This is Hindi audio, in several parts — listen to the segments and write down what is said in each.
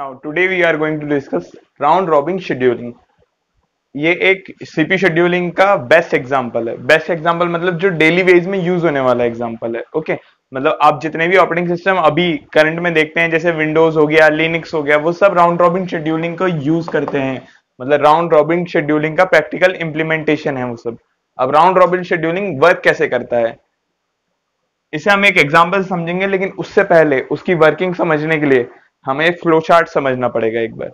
Now today we are going to discuss round robin scheduling ये एक सीपी शेड्यूलिंग का बेस्ट एग्जांपल है बेस्ट एग्जांपल मतलब जो डेली वेज में यूज होने वाला एग्जांपल है ओके okay? मतलब आप जितने भी ऑपरेटिंग सिस्टम अभी करंट में देखते हैं जैसे विंडोज हो गया लिनिक्स हो गया वो सब राउंड रॉबिन शेड्यूलिंग को यूज करते हैं मतलब राउंड रॉबिन शेड्यूलिंग का प्रैक्टिकल इंप्लीमेंटेशन है वो सब अब राउंड रॉबिन शेड्यूलिंग वर्क कैसे करता है इसे हम एक एग्जाम्पल समझेंगे लेकिन उससे पहले उसकी वर्किंग समझने के लिए हमें फ्लो चार्ट समझना पड़ेगा एक बार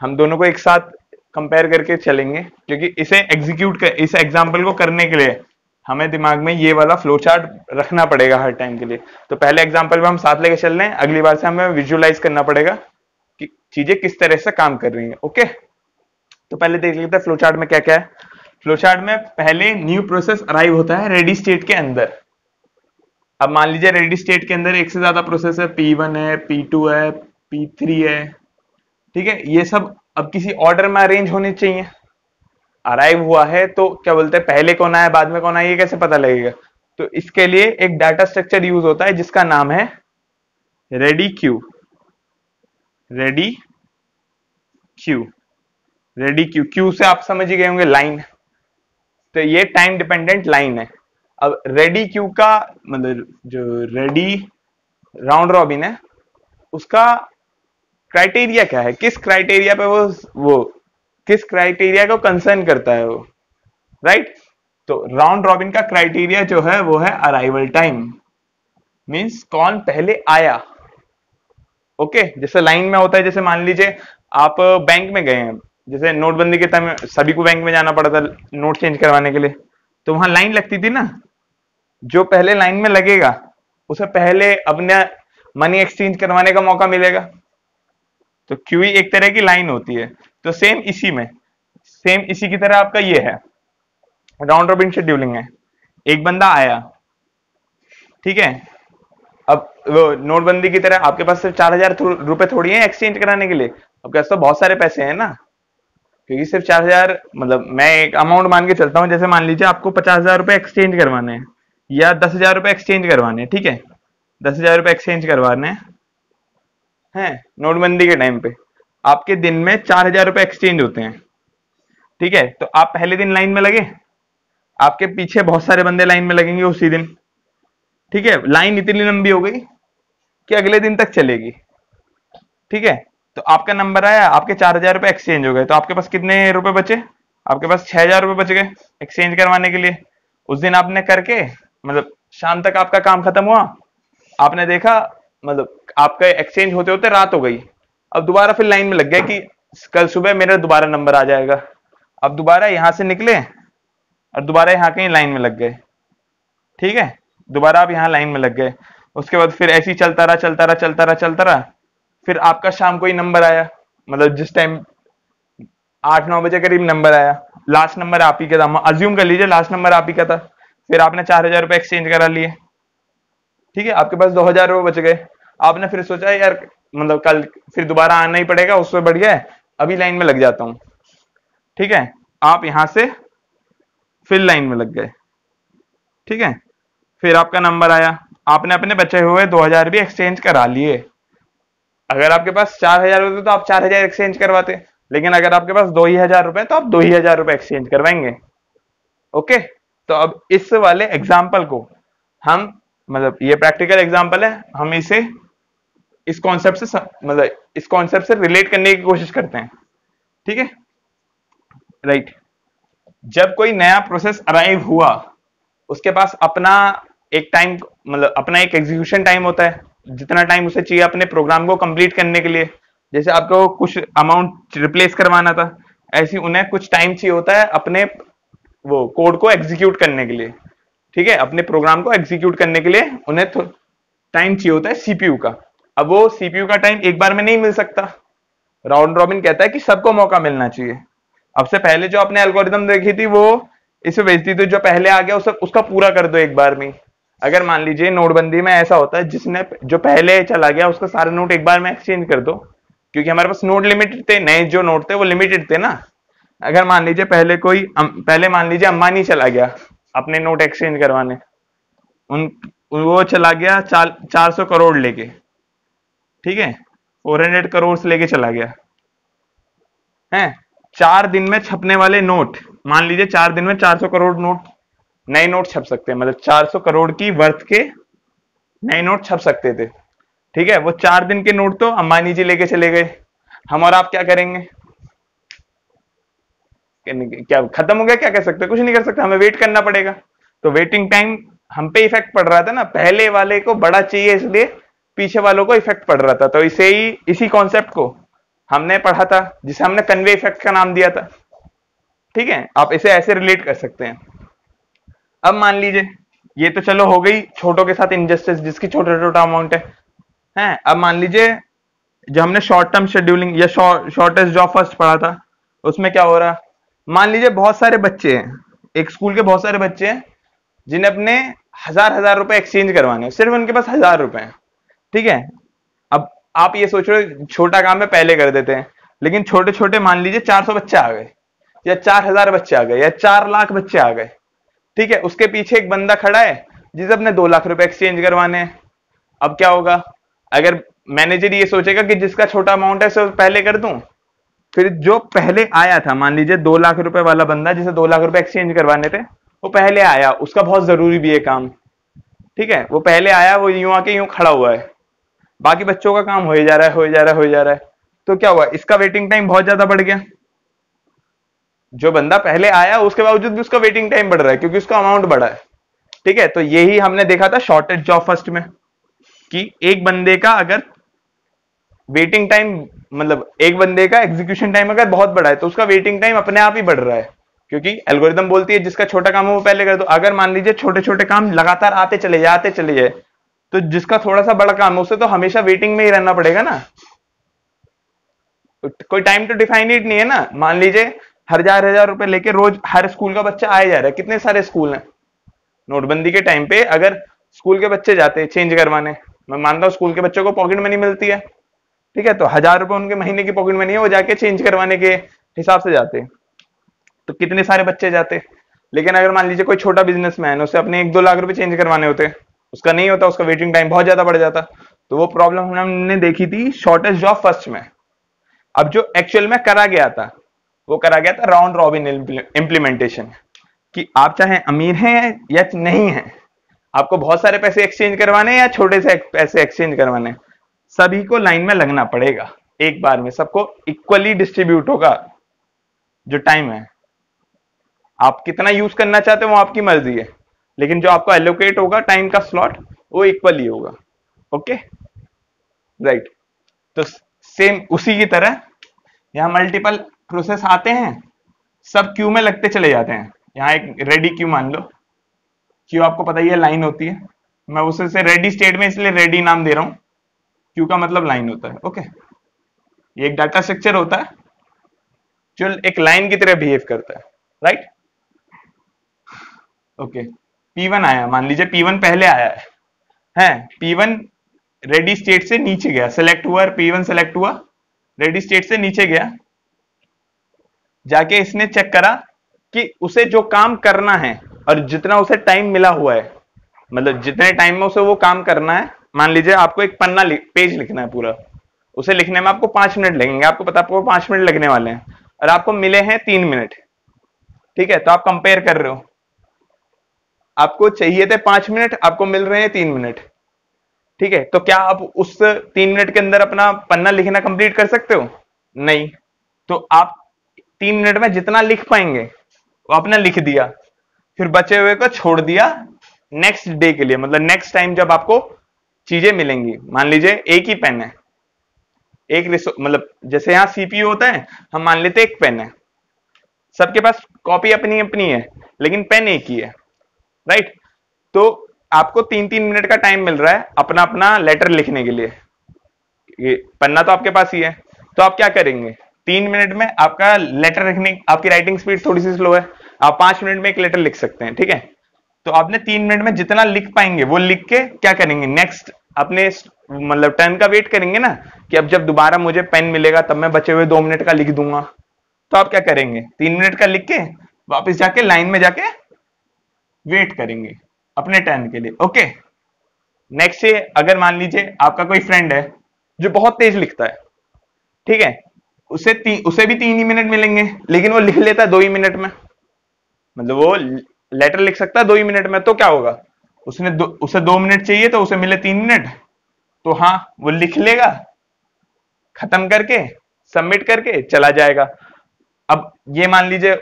हम दोनों को एक साथ कंपेयर करके चलेंगे क्योंकि इसे एग्जीक्यूट कर इस एग्जाम्पल को करने के लिए हमें दिमाग में ये वाला फ्लो चार्ट रखना पड़ेगा हर टाइम के लिए तो पहले एग्जाम्पल में हम साथ लेके चल रहे हैं अगली बार से हमें विजुअलाइज करना पड़ेगा कि चीजें किस तरह से काम कर रही हैं ओके तो पहले देख लेते हैं फ्लो चार्ट में क्या क्या है फ्लो चार्ट में पहले न्यू प्रोसेस अराइव होता है रेडी स्टेट के अंदर अब मान लीजिए रेडी स्टेट के अंदर एक से ज्यादा प्रोसेस है पी वन है पी टू है P3 है ठीक है ये सब अब किसी ऑर्डर में अरेंज होने चाहिए अराइव हुआ है तो क्या बोलते हैं पहले कौन आया बाद में कौन आया ये कैसे पता लगेगा तो इसके लिए एक डाटा स्ट्रक्चर यूज होता है जिसका नाम है ready queue ready queue ready queue queue से आप समझ गए होंगे लाइन तो ये टाइम डिपेंडेंट लाइन है अब रेडी क्यू का मतलब जो रेडी राउंड रॉबिन है उसका क्राइटेरिया क्या है किस क्राइटेरिया पे वो वो किस क्राइटेरिया को कंसर्न करता है वो राइट right? तो राउंड रॉबिन का क्राइटेरिया जो है वो है अराइवल टाइम मींस कौन पहले आया ओके okay, जैसे लाइन में होता है जैसे मान लीजिए आप बैंक में गए हैं जैसे नोटबंदी के टाइम सभी को बैंक में जाना पड़ा था नोट चेंज करवाने के लिए तो वहां लाइन लगती थी ना जो पहले लाइन में लगेगा उसे पहले अपना मनी एक्सचेंज करवाने का मौका मिलेगा तो क्यू e एक तरह की लाइन होती है तो सेम इसी में सेम इसी की तरह आपका ये है राउंड रॉबिन शेड्यूलिंग है एक बंदा आया ठीक है अब वो नोटबंदी की तरह आपके पास सिर्फ चार हजार रुपए थोड़ी है एक्सचेंज कराने के लिए आपके पास तो बहुत सारे पैसे हैं ना क्योंकि सिर्फ चार हजार मतलब मैं एक अमाउंट मान के चलता हूँ जैसे मान लीजिए आपको पचास हजार रुपये एक्सचेंज करवाने हैं या दस हजार रुपए एक्सचेंज करवाने हैं ठीक है दस हजार रुपए एक्सचेंज करवाने हैं है नोटबंदी के टाइम पे आपके दिन में चार हजार रुपए एक्सचेंज होते हैं ठीक है तो आप पहले दिन लाइन में लगे आपके पीछे बहुत सारे बंदे लाइन में लगेंगे उसी दिन ठीक है लाइन इतनी लंबी हो गई कि अगले दिन तक चलेगी ठीक है तो आपका नंबर आया आपके चार हजार रुपए एक्सचेंज हो गए तो आपके पास कितने रुपए बचे आपके पास छह हजार रुपये बच गए एक्सचेंज करवाने के लिए उस दिन आपने करके मतलब शाम तक आपका काम खत्म हुआ आपने देखा मतलब आपका एक्सचेंज होते होते रात हो गई अब दोबारा फिर लाइन में लग गया कि कल सुबह मेरा दोबारा नंबर आ जाएगा अब दोबारा यहाँ से निकले और दोबारा यहाँ कहीं लाइन में लग गए ठीक है दोबारा आप यहाँ लाइन में लग गए उसके बाद फिर ऐसे ही चलता रहा चलता रहा चलता रहा चलता रहा फिर आपका शाम को ही नंबर आया मतलब जिस टाइम आठ नौ बजे करीब नंबर आया लास्ट नंबर आप ही का था अज्यूम कर लीजिए लास्ट नंबर आप ही का था फिर आपने चार हजार रुपये एक्सचेंज करा लिए ठीक है आपके पास दो हजार रुपए बच गए आपने फिर सोचा यार मतलब कल फिर दोबारा आना ही पड़ेगा उससे बढ़ गया अभी लाइन में लग जाता हूं ठीक है आप यहां से फिर लाइन में लग गए ठीक है फिर आपका नंबर आया आपने अपने बचे हुए दो हजार भी एक्सचेंज करा लिए अगर आपके पास चार हजार होते तो आप चार हजार एक्सचेंज करवाते लेकिन अगर आपके पास दो ही हजार रुपए तो आप दो ही हजार रुपए एक्सचेंज करवाएंगे ओके तो अब इस वाले एग्जाम्पल को हम मतलब ये प्रैक्टिकल एग्जाम्पल है हम इसे इस कॉन्सेप्ट से मतलब इस कॉन्सेप्ट से रिलेट करने की कोशिश करते हैं ठीक है राइट जब कोई नया प्रोसेस अराइव हुआ उसके पास अपना एक टाइम मतलब अपना एक एग्जीक्यूशन टाइम होता है जितना टाइम उसे चाहिए अपने प्रोग्राम को कंप्लीट करने के लिए जैसे आपको कुछ अमाउंट रिप्लेस करवाना था ऐसी उन्हें कुछ टाइम चाहिए होता है अपने वो कोड को एग्जीक्यूट करने के लिए ठीक है अपने प्रोग्राम को एग्जीक्यूट करने के लिए उन्हें टाइम चाहिए होता है सीपीयू का अब वो सीपीयू का टाइम एक बार में नहीं मिल सकता राउंड रॉबिन कहता है कि सबको मौका मिलना चाहिए अब से पहले जो आपने एल्गोरिदम देखी थी वो इसे भेजती थी जो पहले आ गया उसे उसका पूरा कर दो एक बार में अगर मान लीजिए नोटबंदी में ऐसा होता है जिसने जो पहले चला गया उसका सारे नोट एक बार में एक्सचेंज कर दो क्योंकि हमारे पास नोट लिमिटेड थे नए जो नोट थे वो लिमिटेड थे ना अगर मान लीजिए पहले कोई पहले मान लीजिए अंबानी चला गया अपने नोट एक्सचेंज करवाने उन वो चला गया चार चार सौ करोड़ लेके ठीक है फोर हंड्रेड करोड़ लेके चला गया है चार दिन में छपने वाले नोट मान लीजिए चार दिन में चार सौ करोड़ नोट नए नोट छप सकते हैं मतलब चार सौ करोड़ की वर्थ के नए नोट छप सकते थे ठीक है वो चार दिन के नोट तो अंबानी जी लेके चले गए हम और आप क्या करेंगे क्या खत्म हो गया क्या कह सकते कुछ नहीं कर सकते हमें वेट करना पड़ेगा तो वेटिंग टाइम हम पे इफेक्ट पड़ रहा था ना पहले वाले को बड़ा चाहिए इसलिए पीछे वालों को इफेक्ट पड़ रहा था तो इसे ही इसी कॉन्सेप्ट को हमने पढ़ा था जिसे हमने कन्वे इफेक्ट का नाम दिया था ठीक है आप इसे ऐसे रिलेट कर सकते हैं अब मान लीजिए ये तो चलो हो गई छोटों के साथ इनजस्टिस जिसकी छोटा छोटा अमाउंट है हैं अब मान लीजिए जो हमने शॉर्ट टर्म शेड्यूलिंग या शॉर्टेस्ट जॉब फर्स्ट पढ़ा था उसमें क्या हो रहा मान लीजिए बहुत सारे बच्चे हैं एक स्कूल के बहुत सारे बच्चे हैं जिन्हें अपने हजार हजार रुपए एक्सचेंज करवाने हैं सिर्फ उनके पास हजार रुपए हैं ठीक है अब आप ये सोच रहे हो छोटा काम है पहले कर देते हैं लेकिन छोटे छोटे मान लीजिए चार सौ बच्चे आ गए या चार हजार बच्चे आ गए या चार लाख बच्चे आ गए ठीक है उसके पीछे एक बंदा खड़ा है जिसे अपने दो लाख रुपए एक्सचेंज करवाने हैं अब क्या होगा अगर मैनेजर ये सोचेगा कि जिसका छोटा अमाउंट है पहले कर दूं फिर जो पहले आया था मान लीजिए दो लाख रुपए वाला बंदा जिसे दो लाख रुपए एक्सचेंज करवाने थे वो पहले आया उसका बहुत जरूरी भी है काम ठीक है वो पहले आया वो यूं आके यूं खड़ा हुआ है बाकी बच्चों का काम हो ही जा रहा है हो ही जा रहा है हो ही जा रहा है तो क्या हुआ इसका वेटिंग टाइम बहुत ज्यादा बढ़ गया जो बंदा पहले आया उसके बावजूद भी उसका वेटिंग टाइम बढ़ रहा है क्योंकि उसका अमाउंट बढ़ा है ठीक है तो यही हमने देखा था शॉर्टेज जॉब फर्स्ट में कि एक बंदे का अगर वेटिंग टाइम मतलब एक बंदे का एग्जीक्यूशन टाइम अगर बहुत बड़ा है तो उसका वेटिंग टाइम अपने आप ही बढ़ रहा है क्योंकि एल्गोरिदम बोलती है जिसका छोटा काम है वो पहले कर दो अगर मान लीजिए छोटे छोटे काम लगातार आते चले जाते चले जाए तो जिसका थोड़ा सा बड़ा काम है उसे तो हमेशा वेटिंग में ही रहना पड़ेगा ना कोई टाइम तो डिफाइन इट नहीं है ना मान लीजिए हजार हजार रुपए लेके रोज हर स्कूल का बच्चा आया जा रहा है कितने सारे स्कूल हैं नोटबंदी के टाइम पे अगर स्कूल के बच्चे जाते चेंज करवाने मैं मानता हूँ स्कूल के बच्चों को पॉकेट मनी मिलती है ठीक है तो हजार रुपए उनके महीने की पॉकेट में नहीं है वो जाके चेंज करवाने के हिसाब से जाते तो कितने सारे बच्चे जाते लेकिन अगर मान लीजिए कोई छोटा बिजनेसमैन उसे अपने एक दो लाख रुपए चेंज करवाने होते उसका नहीं होता उसका वेटिंग टाइम बहुत ज्यादा बढ़ जाता तो वो प्रॉब्लम हमने देखी थी शॉर्टेस्ट जॉब फर्स्ट में अब जो एक्चुअल में करा गया था वो करा गया था राउंड रॉबिन इंप्लीमेंटेशन कि आप चाहे अमीर हैं या नहीं हैं आपको बहुत सारे पैसे एक्सचेंज करवाने या छोटे से पैसे एक्सचेंज करवाने हैं सभी को लाइन में लगना पड़ेगा एक बार में सबको इक्वली डिस्ट्रीब्यूट होगा जो टाइम है आप कितना यूज करना चाहते हो वो आपकी मर्जी है लेकिन जो आपको एलोकेट होगा टाइम का स्लॉट वो इक्वली होगा ओके राइट तो सेम उसी की तरह यहां मल्टीपल प्रोसेस आते हैं सब क्यू में लगते चले जाते हैं यहां एक रेडी क्यू मान लो क्यू आपको पता ही है लाइन होती है मैं उसे रेडी स्टेट में इसलिए रेडी नाम दे रहा हूं क्यू का मतलब लाइन होता है ओके ये एक डाटा स्ट्रक्चर होता है जो एक लाइन की तरह बिहेव करता है राइट ओके P1 आया मान लीजिए P1 पहले आया है हैं P1 रेडी स्टेट से नीचे गया सेलेक्ट हुआ और P1 सेलेक्ट हुआ रेडी स्टेट से नीचे गया जाके इसने चेक करा कि उसे जो काम करना है और जितना उसे टाइम मिला हुआ है मतलब जितने टाइम में उसे वो काम करना है मान लीजिए आपको एक पन्ना लि, पेज लिखना है पूरा उसे लिखने में आपको पांच मिनट लगेंगे आपको पता आपको पांच मिनट लगने वाले हैं और आपको मिले हैं तीन मिनट ठीक है तो आप कंपेयर कर रहे हो आपको चाहिए थे पांच मिनट आपको मिल रहे हैं तीन मिनट ठीक है तो क्या आप उस तीन मिनट के अंदर अपना पन्ना लिखना कंप्लीट कर सकते हो नहीं तो आप तीन मिनट में जितना लिख पाएंगे वो आपने लिख दिया फिर बचे हुए को छोड़ दिया नेक्स्ट डे के लिए मतलब नेक्स्ट टाइम जब आपको चीजें मिलेंगी मान लीजिए एक ही पेन है एक मतलब जैसे यहाँ सीपी होता है हम मान लेते एक पेन है सबके पास कॉपी अपनी अपनी है लेकिन पेन एक ही है राइट तो आपको तीन तीन मिनट का टाइम मिल रहा है अपना अपना लेटर लिखने के लिए ये पन्ना तो आपके पास ही है तो आप क्या करेंगे तीन मिनट में आपका लेटर लिखने आपकी राइटिंग स्पीड थोड़ी सी स्लो है आप पांच मिनट में एक लेटर लिख सकते हैं ठीक है तो आपने तीन मिनट में जितना लिख पाएंगे वो लिख के क्या करेंगे नेक्स्ट अपने मतलब टेन का वेट करेंगे ना कि अब जब दोबारा मुझे पेन मिलेगा तब मैं बचे हुए दो मिनट का लिख दूंगा तो आप क्या करेंगे तीन मिनट का लिख के वापस जाके लाइन में जाके वेट करेंगे अपने टर्न के लिए ओके नेक्स्ट से अगर मान लीजिए आपका कोई फ्रेंड है जो बहुत तेज लिखता है ठीक है उसे ती, उसे भी तीन ही मिनट मिलेंगे लेकिन वो लिख लेता है दो ही मिनट में मतलब वो लेटर लिख सकता है दो ही मिनट में तो क्या होगा उसने दो उसे दो मिनट चाहिए तो उसे मिले तीन मिनट तो हाँ वो लिख लेगा खत्म करके सबमिट करके चला जाएगा अब ये मान लीजिए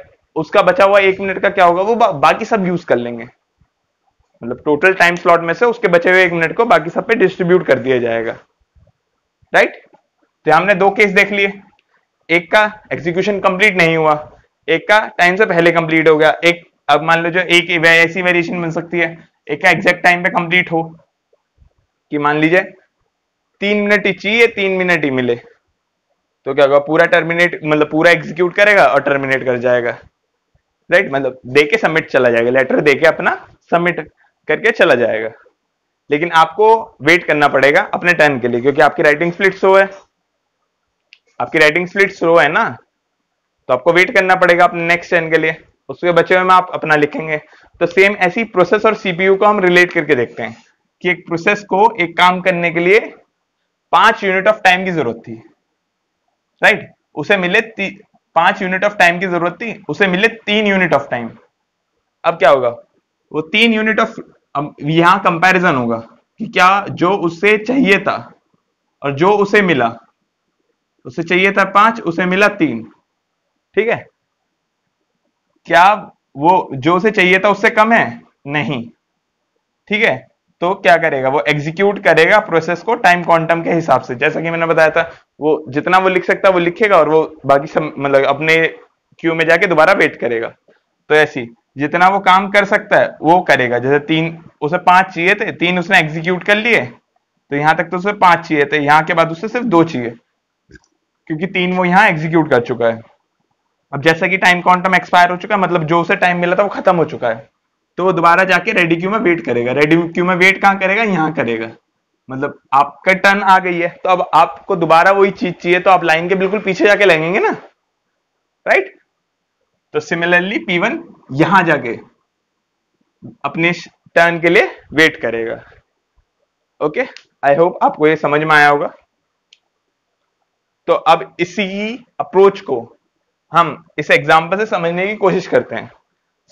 उसका बचा हुआ एक मिनट का क्या होगा वो बा, बाकी सब यूज कर लेंगे मतलब टोटल टाइम स्लॉट में से उसके बचे हुए एक मिनट को बाकी सब पे डिस्ट्रीब्यूट कर दिया जाएगा राइट तो हमने दो केस देख लिए एक का एग्जीक्यूशन कंप्लीट नहीं हुआ एक का टाइम से पहले कंप्लीट हो गया एक अब मान लो जो एक ऐसी वेरिएशन बन सकती है एक का एग्जैक्ट टाइम पे कंप्लीट हो कि मान लीजिए तीन मिनट ही चाहिए तीन मिनट ही मिले तो क्या होगा पूरा टर्मिनेट मतलब पूरा एग्जीक्यूट करेगा और टर्मिनेट कर जाएगा राइट मतलब दे के सबमिट चला जाएगा लेटर दे के अपना सबमिट करके चला जाएगा लेकिन आपको वेट करना पड़ेगा अपने टर्न के लिए क्योंकि आपकी राइटिंग स्प्लिट स्लो है आपकी राइटिंग स्प्लिट स्लो है ना तो आपको वेट करना पड़ेगा अपने नेक्स्ट टर्न के लिए उसके बचे हुए में आप अपना लिखेंगे तो सेम ऐसी प्रोसेस और सीपीयू को हम रिलेट करके देखते हैं कि एक प्रोसेस को एक काम करने के लिए पांच यूनिट ऑफ टाइम की जरूरत थी राइट उसे मिले पांच यूनिट ऑफ टाइम की जरूरत थी उसे मिले तीन यूनिट ऑफ टाइम अब क्या होगा वो तीन यूनिट ऑफ यहां कंपैरिजन होगा कि क्या जो उसे चाहिए था और जो उसे मिला उसे चाहिए था पांच उसे मिला तीन ठीक है क्या वो जो उसे चाहिए था उससे कम है नहीं ठीक है तो क्या करेगा वो एग्जीक्यूट करेगा प्रोसेस को टाइम क्वांटम के हिसाब से जैसा कि मैंने बताया था वो जितना वो लिख सकता है वो लिखेगा और वो बाकी सब मतलब अपने क्यू में जाके दोबारा वेट करेगा तो ऐसी जितना वो काम कर सकता है वो करेगा जैसे तीन उसे पांच चाहिए थे तीन उसने एग्जीक्यूट कर लिए तो यहां तक तो उसे पांच चाहिए थे यहाँ के बाद उसे सिर्फ दो चाहिए क्योंकि तीन वो यहाँ एग्जीक्यूट कर चुका है अब जैसा कि टाइम क्वांटम एक्सपायर हो चुका है मतलब जो उसे टाइम मिला था वो खत्म हो चुका है तो वो दोबारा जाके रेडी क्यू में वेट करेगा रेडी क्यू में वेट कहाँ करेगा यहाँ करेगा मतलब आपका टर्न आ गई है तो अब आपको दोबारा वही चीज चाहिए तो आप लाइन के बिल्कुल पीछे जाके लगेंगे ना राइट तो सिमिलरली वन यहां जाके अपने टर्न के लिए वेट करेगा ओके आई होप आपको ये समझ में आया होगा तो अब इसी अप्रोच को हम इसे एग्जाम्पल से समझने की कोशिश करते हैं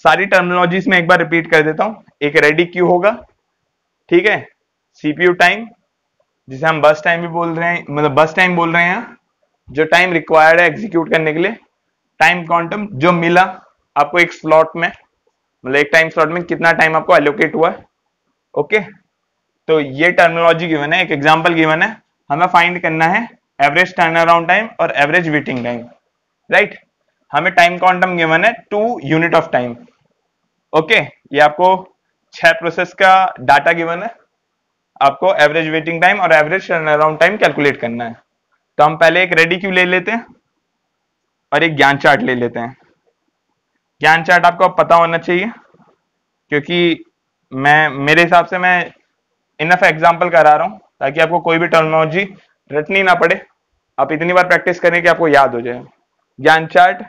सारी टर्मिनोलॉजीज में एक बार रिपीट कर देता हूं एक रेडी क्यू होगा ठीक है सीपीयू टाइम जिसे हम बस टाइम भी बोल रहे हैं मतलब बस टाइम बोल रहे हैं जो टाइम रिक्वायर्ड है एग्जीक्यूट करने के लिए टाइम क्वांटम जो मिला आपको एक स्लॉट में मतलब एक टाइम स्लॉट में कितना टाइम आपको एलोकेट हुआ है ओके तो ये टर्मिनोलॉजी गिवन है एक एग्जाम्पल गिवन है हमें फाइंड करना है एवरेज टर्न अराउंड टाइम और एवरेज वेटिंग टाइम राइट हमें टाइम क्वांटम गिवन है two unit of time okay ये आपको छह प्रोसेस का डाटा गिवन है आपको एवरेज वेटिंग टाइम और average turn around time calculate करना है तो हम पहले एक रेडी क्यू ले लेते हैं और एक ज्ञान चार्ट ले लेते हैं ज्ञान चार्ट आपको पता होना चाहिए क्योंकि मैं मेरे हिसाब से मैं इनफ एग्जाम्पल करा रहा हूं ताकि आपको कोई भी टर्मिनोलॉजी रटनी ना पड़े आप इतनी बार प्रैक्टिस करें कि आपको याद हो जाए ज्ञान चार्ट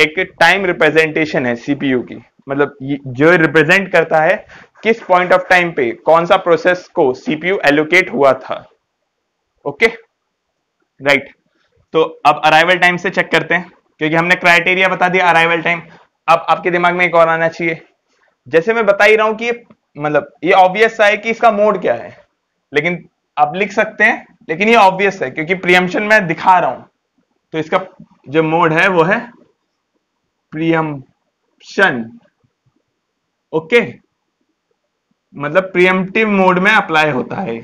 एक टाइम रिप्रेजेंटेशन है सीपीयू की मतलब जो रिप्रेजेंट करता है किस पॉइंट ऑफ टाइम पे कौन सा प्रोसेस को सीपीयू एलोकेट हुआ था ओके okay? Right right. तो अब अराइवल टाइम से चेक करते हैं क्योंकि हमने क्राइटेरिया बता दिया अराइवल टाइम अब आपके दिमाग में एक और आना चाहिए जैसे मैं बता ही रहा हूं कि मतलब ये ऑब्वियस है कि इसका मोड क्या है लेकिन आप लिख सकते हैं लेकिन ये ऑब्वियस है क्योंकि प्रियम्शन मैं दिखा रहा हूं तो इसका जो मोड है वो है प्रियम्पशन ओके मतलब प्रियमटिव मोड में अप्लाई होता है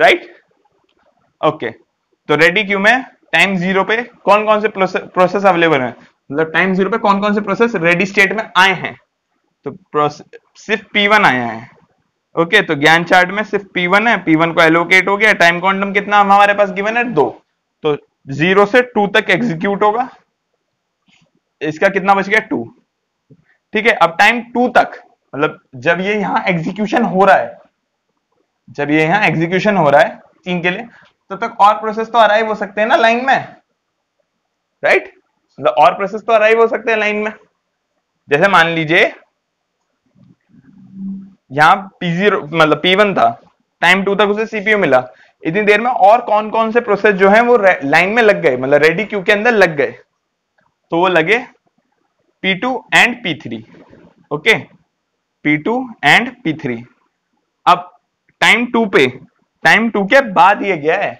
राइट ओके तो रेडी क्यू में टाइम जीरो पे कौन कौन से प्रोसेस अवेलेबल है मतलब टाइम जीरो पे कौन कौन से प्रोसेस रेडी स्टेट में आए हैं तो सिर्फ पी वन आया है ओके okay, तो ज्ञान चार्ट में सिर्फ पी वन है पी वन को एलोकेट हो गया टाइम क्वांटम कितना हमारे पास गिवन है दो तो जीरो से टू तक एग्जीक्यूट होगा इसका कितना बच गया टू ठीक है अब टाइम टू तक मतलब जब ये यहां एग्जीक्यूशन हो रहा है जब ये यहां एग्जीक्यूशन हो रहा है तीन के लिए तो तब तो तक और प्रोसेस तो अराइव हो सकते हैं ना लाइन में राइट right? मतलब और प्रोसेस तो अराइव हो सकते हैं लाइन में जैसे मान लीजिए यहां पी जीरो मतलब पी वन था टाइम टू तक उसे सीपीयू मिला इतनी देर में और कौन कौन से प्रोसेस जो है वो लाइन में लग गए मतलब रेडी क्यू के अंदर लग गए तो वो लगे P2 and P3 okay P2 and P3 अब टाइम टू पे टाइम टू के बाद ये गया है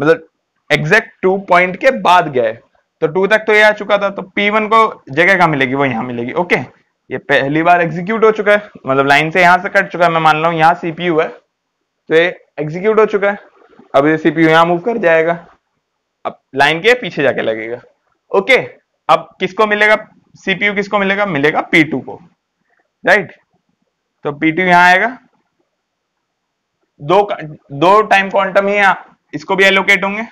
मतलब एग्जैक्ट टू पॉइंट के बाद गया है तो टू तक तो ये आ चुका था तो P1 को जगह कहा मिलेगी वो यहां मिलेगी ओके ये पहली बार एग्जीक्यूट हो चुका है मतलब लाइन से यहां से कट चुका है मैं मान लो यहां सीपीयू है तो ये एग्जीक्यूट हो चुका है अब ये सीपीयू यहाँ मूव कर जाएगा अब लाइन के पीछे जाके लगेगा ओके अब किसको मिलेगा सीपीयू किसको मिलेगा मिलेगा पी टू को राइट तो पी टू यहां आएगा दो दो टाइम क्वांटम ही इसको भी एलोकेट होंगे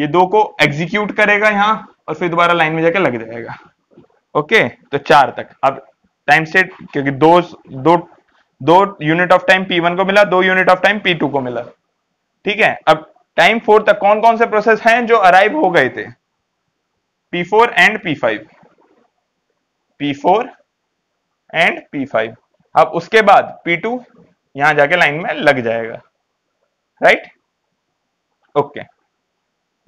ये दो को एग्जीक्यूट करेगा यहाँ और फिर दोबारा लाइन में जाके लग जाएगा ओके तो चार तक अब टाइम स्टेट क्योंकि दो दो दो unit of time P one को मिला दो unit of time P two को मिला ठीक है अब टाइम फोर तक कौन कौन से प्रोसेस हैं जो अराइव हो गए थे P4 and P5 P4 and P5 अब उसके बाद P2 यहां जाके लाइन में लग जाएगा राइट ओके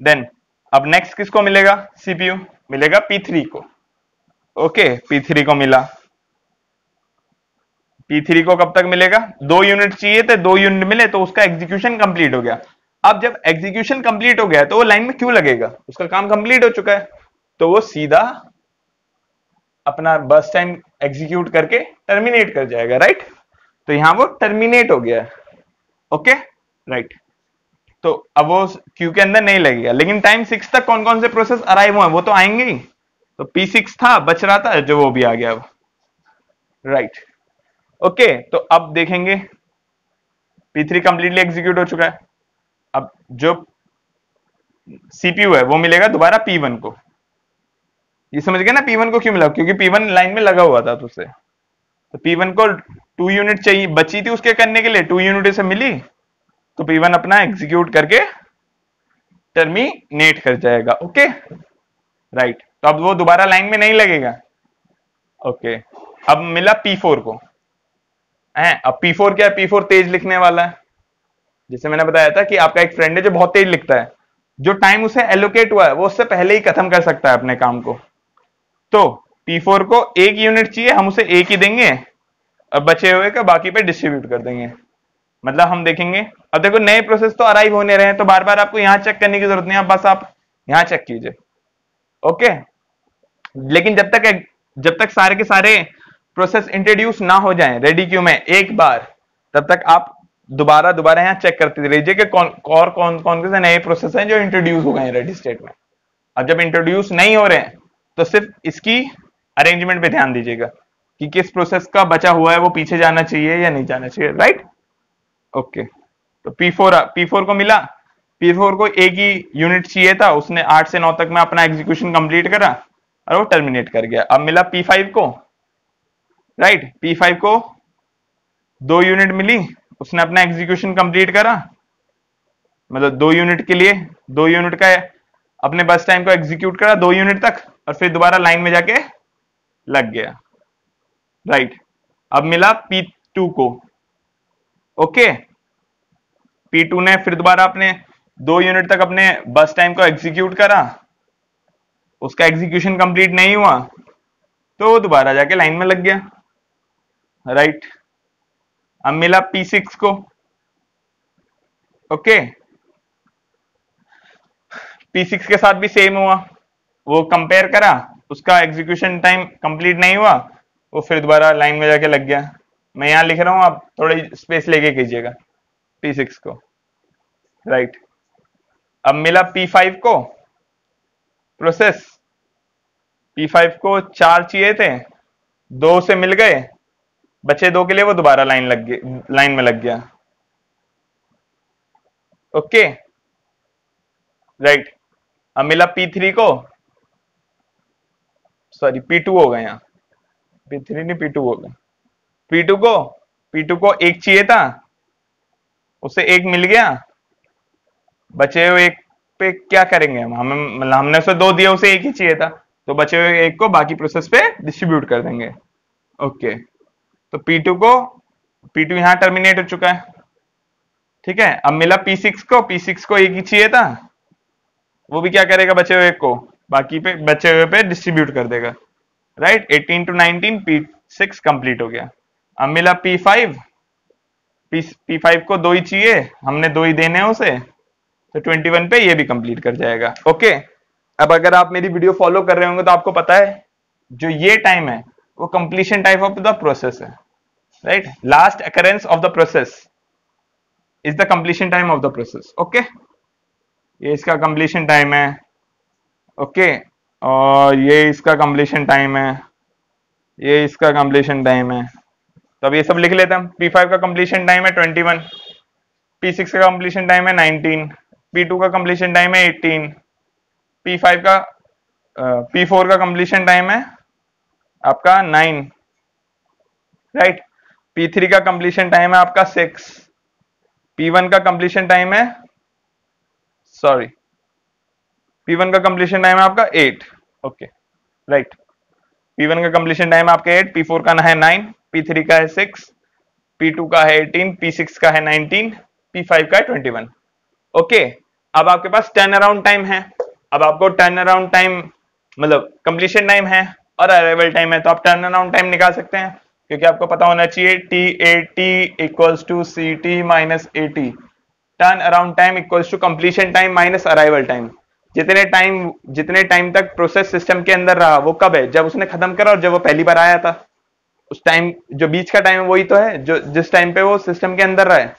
देन अब नेक्स्ट किसको मिलेगा सीपीयू मिलेगा P3 को ओके okay, P3 को मिला P3 को कब तक मिलेगा दो यूनिट चाहिए थे दो यूनिट मिले तो उसका एग्जीक्यूशन कंप्लीट हो गया अब जब एग्जीक्यूशन कंप्लीट हो गया तो वो लाइन में क्यों लगेगा उसका काम कंप्लीट हो चुका है तो वो सीधा अपना बस टाइम एग्जीक्यूट करके टर्मिनेट कर जाएगा राइट तो यहां वो टर्मिनेट हो गया ओके राइट तो अब वो क्यू के अंदर नहीं लगेगा लेकिन टाइम सिक्स तक कौन कौन से प्रोसेस अराइव हुआ वो तो आएंगे ही तो सिक्स था बच रहा था जो वो भी आ गया अब राइट right. ओके तो अब देखेंगे P3 कंप्लीटली एग्जीक्यूट हो चुका है अब जो सीपीयू है वो मिलेगा दोबारा P1 को ये समझ गए ना P1 को क्यों मिला क्योंकि P1 लाइन में लगा हुआ था तुझसे तो, तो P1 को टू यूनिट चाहिए बची थी उसके करने के लिए टू यूनिट से मिली तो P1 अपना एग्जीक्यूट करके टर्मिनेट कर जाएगा ओके राइट तो अब वो दोबारा लाइन में नहीं लगेगा ओके अब मिला पी को है अब पी फोर क्या है पी फोर तेज लिखने वाला है जैसे मैंने बताया था कि आपका एक फ्रेंड है जो बहुत तेज लिखता है जो टाइम उसे एलोकेट हुआ है वो उससे पहले ही खत्म कर सकता है अपने काम को तो पी फोर को एक यूनिट चाहिए हम उसे एक ही देंगे और बचे हुए का बाकी पे डिस्ट्रीब्यूट कर देंगे मतलब हम देखेंगे अब देखो नए प्रोसेस तो अराइव होने रहे हैं तो बार बार आपको यहां चेक करने की जरूरत नहीं है बस आप यहां चेक कीजिए ओके लेकिन जब तक जब तक सारे के सारे प्रोसेस इंट्रोड्यूस ना हो जाए रेडी क्यू में एक बार तब तक आप दोबारा दोबारा यहां चेक करते रहिए कि कौन और कौन कौन से नए प्रोसेस हैं जो इंट्रोड्यूस हो गए हैं रेडी स्टेट में अब जब इंट्रोड्यूस नहीं हो रहे हैं तो सिर्फ इसकी अरेंजमेंट पे ध्यान दीजिएगा कि किस प्रोसेस का बचा हुआ है वो पीछे जाना चाहिए या नहीं जाना चाहिए राइट ओके तो पी फोर को मिला P4 को एक ही यूनिट चाहिए था उसने आठ से नौ तक में अपना एग्जीक्यूशन कंप्लीट करा और वो टर्मिनेट कर गया अब मिला P5 को राइट P5 को दो यूनिट मिली उसने अपना एग्जीक्यूशन कंप्लीट करा मतलब दो यूनिट के लिए दो यूनिट का अपने बस टाइम को एग्जीक्यूट करा दो यूनिट तक और फिर दोबारा लाइन में जाके लग गया राइट right. अब मिला P2 को ओके okay. P2 ने फिर दोबारा अपने दो यूनिट तक अपने बस टाइम को एग्जीक्यूट करा उसका एग्जीक्यूशन कंप्लीट नहीं हुआ तो दोबारा जाके लाइन में लग गया राइट अब मिला P6 को ओके P6 के साथ भी सेम हुआ वो कंपेयर करा उसका एग्जीक्यूशन टाइम कंप्लीट नहीं हुआ वो फिर दोबारा लाइन में जाके लग गया मैं यहां लिख रहा हूं आप थोड़ी स्पेस लेके कीजिएगा P6 को राइट अब मिला P5 को प्रोसेस P5 को चार चाहिए थे दो से मिल गए बचे दो के लिए वो दोबारा लाइन लग गई लाइन में लग गया ओके राइट अब मिला पी थ्री को सॉरी पी टू गए यहाँ पी थ्री नहीं पी टू गया पी टू को पी टू को एक चाहिए था उसे एक मिल गया बचे हुए एक पे क्या करेंगे हम हमें मतलब हमने उसे दो दिए उसे एक ही चाहिए था तो बचे हुए एक को बाकी प्रोसेस पे डिस्ट्रीब्यूट कर देंगे ओके okay. तो P2 को P2 यहां टर्मिनेट हो चुका है ठीक है अब मिला P6 को P6 को एक ही चाहिए था वो भी क्या करेगा बचे हुए को बाकी पे बचे हुए पे डिस्ट्रीब्यूट कर देगा राइट 18 टू 19 P6 कंप्लीट हो गया अब मिला P5 P5 को दो ही चाहिए हमने दो ही देने हैं उसे तो 21 पे ये भी कंप्लीट कर जाएगा ओके अब अगर आप मेरी वीडियो फॉलो कर रहे होंगे तो आपको पता है जो ये टाइम है वो completion type of the process है right last occurrence of the process is the completion time of the process okay ये इसका कंप्लीशन टाइम है ओके okay. और ये इसका कंप्लीशन टाइम है ये इसका कंप्लीशन टाइम है तो अब ये सब लिख लेते हैं P5 का कंप्लीशन टाइम है 21 P6 का कंप्लीशन टाइम है 19 P2 का कंप्लीशन टाइम है 18 P5 का uh, P4 का कंप्लीशन टाइम है आपका नाइन राइट पी थ्री का कंप्लीशन टाइम है आपका सिक्स पी वन का कंप्लीशन टाइम है सॉरी पी वन का कंप्लीशन टाइम है आपका eight okay right P one का कंप्लीशन टाइम है आपका एट पी फोर का है नाइन पी थ्री का है सिक्स पी टू का है एटीन पी सिक्स का है नाइनटीन पी फाइव का है ट्वेंटी वन ओके अब आपके पास टर्न अराउंड टाइम है अब आपको टर्न अराउंड टाइम मतलब कंप्लीशन टाइम है और अराइवल टाइम है तो आप टर्न अराउंड टाइम निकाल सकते हैं क्योंकि आपको पता होना चाहिए T A T equals to C T minus A T turn around time equals to completion time minus arrival time जितने टाइम जितने टाइम तक प्रोसेस सिस्टम के अंदर रहा वो कब है जब उसने खत्म करा और जब वो पहली बार आया था उस टाइम जो बीच का टाइम है वही तो है जो जिस टाइम पे वो सिस्टम के अंदर रहा है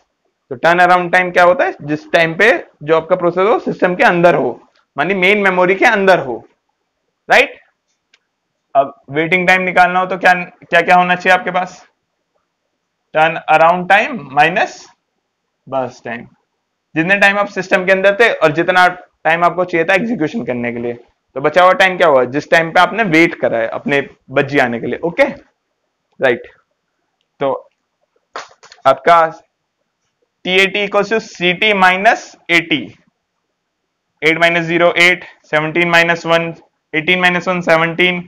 तो टर्न अराउंड टाइम क्या होता है जिस टाइम पे जो आपका प्रोसेस हो सिस्टम के अंदर हो मानी मेन मेमोरी के अंदर हो राइट अब वेटिंग टाइम निकालना हो तो क्या क्या क्या होना चाहिए आपके पास turn around time minus burst time जितने टाइम आप सिस्टम के अंदर थे और जितना टाइम आपको चाहिए था एग्जीक्यूशन करने के लिए तो बचा हुआ टाइम क्या हुआ जिस टाइम पे आपने वेट करा है अपने बज्जी आने के लिए ओके राइट तो आपका T A T equal to C T minus AT eight minus zero eight seventeen minus one eighteen minus one seventeen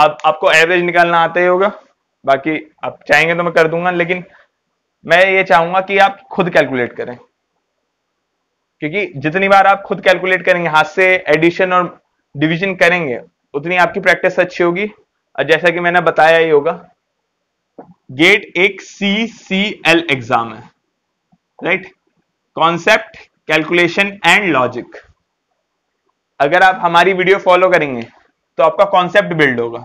अब आपको एवरेज निकालना आता ही होगा बाकी आप चाहेंगे तो मैं कर दूंगा लेकिन मैं ये चाहूंगा कि आप खुद कैलकुलेट करें क्योंकि जितनी बार आप खुद कैलकुलेट करेंगे हाथ से एडिशन और डिवीजन करेंगे उतनी आपकी प्रैक्टिस अच्छी होगी और जैसा कि मैंने बताया ही होगा गेट एक सी सी एल एग्जाम है right concept calculation and logic अगर आप हमारी वीडियो फॉलो करेंगे तो आपका कॉन्सेप्ट बिल्ड होगा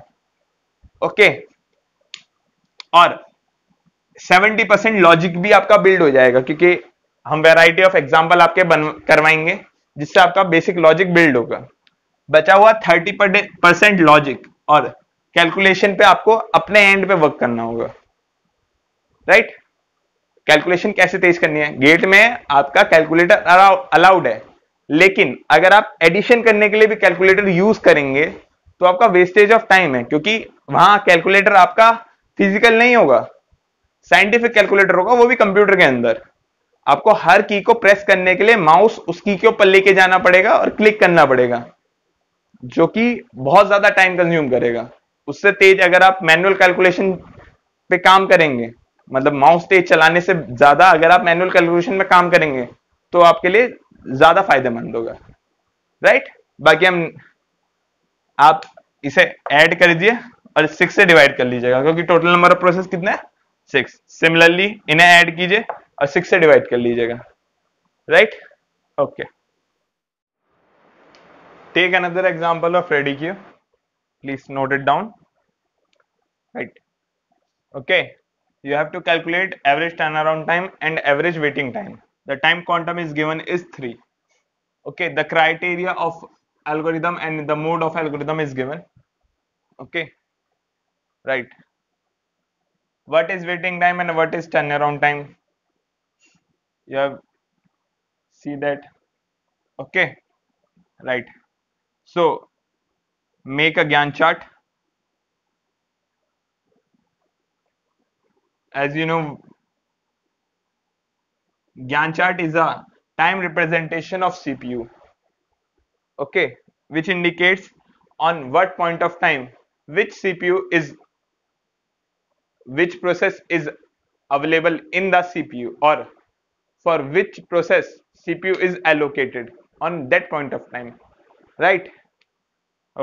ओके और 70 परसेंट लॉजिक भी आपका बिल्ड हो जाएगा क्योंकि हम वेराइटी ऑफ एग्जाम्पल आपके बन करवाएंगे जिससे आपका बेसिक लॉजिक बिल्ड होगा बचा हुआ 30 परसेंट लॉजिक और कैलकुलेशन पे आपको अपने एंड पे वर्क करना होगा राइट कैलकुलेशन कैसे तेज करनी है गेट में आपका कैलकुलेटर अलाउड है लेकिन अगर आप एडिशन करने के लिए भी कैलकुलेटर यूज करेंगे तो आपका वेस्टेज ऑफ टाइम है क्योंकि वहां कैलकुलेटर आपका फिजिकल नहीं होगा साइंटिफिक कैलकुलेटर होगा वो भी कंप्यूटर के अंदर आपको हर की को प्रेस करने के लिए माउस उस की के ऊपर लेके जाना पड़ेगा और क्लिक करना पड़ेगा जो कि बहुत ज्यादा टाइम कंज्यूम करेगा उससे तेज अगर आप मैनुअल कैलकुलेशन पे काम करेंगे मतलब माउस तेज चलाने से ज्यादा अगर आप मैनुअल कैलकुलेशन में काम करेंगे तो आपके लिए ज्यादा फायदेमंद होगा राइट बाकी हम आप इसे ऐड कर दीजिए और सिक्स से डिवाइड कर लीजिएगा क्योंकि टोटल नंबर ऑफ प्रोसेस कितने सिक्स सिमिलरली इन्हें ऐड कीजिए और सिक्स से डिवाइड कर लीजिएगा right okay take another example of ready queue please note it down right okay you have to calculate average turn around time and average waiting time the time quantum is given is three okay the criteria of algorithm and the mode of algorithm is given okay right what is waiting time and what is turnaround time you have see that okay right so make a gantt chart as you know gantt chart is a time representation of cpu okay which indicates on what point of time which cpu is which process is available in the cpu or for which process cpu is allocated on that point of time right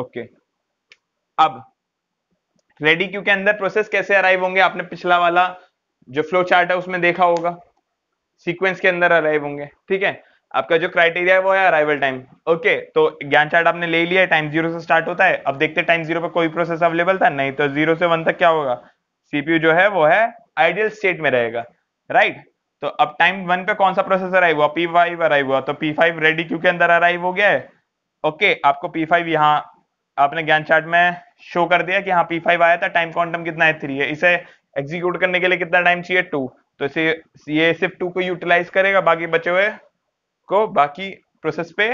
okay ab ready queue के अंदर प्रोसेस कैसे अराइव होंगे आपने पिछला वाला जो फ्लो चार्ट है उसमें देखा होगा सीक्वेंस के अंदर अराइव होंगे ठीक है आपका जो क्राइटेरिया है वो है अराइवल टाइम ओके तो ज्ञान चार्ट आपने ले लिया है टाइम जीरो से स्टार्ट होता है अब देखते हैं टाइम जीरो पर कोई प्रोसेस अवेलेबल था नहीं तो जीरो से वन तक क्या होगा सीपीयू जो है वो है आइडियल स्टेट में रहेगा राइट तो अब टाइम वन पे कौन सा प्रोसेस अराइव हुआ पी फाइव अराइव हुआ तो पी फाइव रेडी क्यू के अंदर अराइव हो गया है ओके आपको पी फाइव यहाँ आपने ज्ञान चार्ट में शो कर दिया कि हाँ पी फाइव आया था टाइम क्वांटम कितना है थ्री है इसे एग्जीक्यूट करने के लिए कितना टाइम चाहिए टू तो इसे ये सिर्फ टू को यूटिलाइज करेगा बाकी बचे हुए को बाकी प्रोसेस पे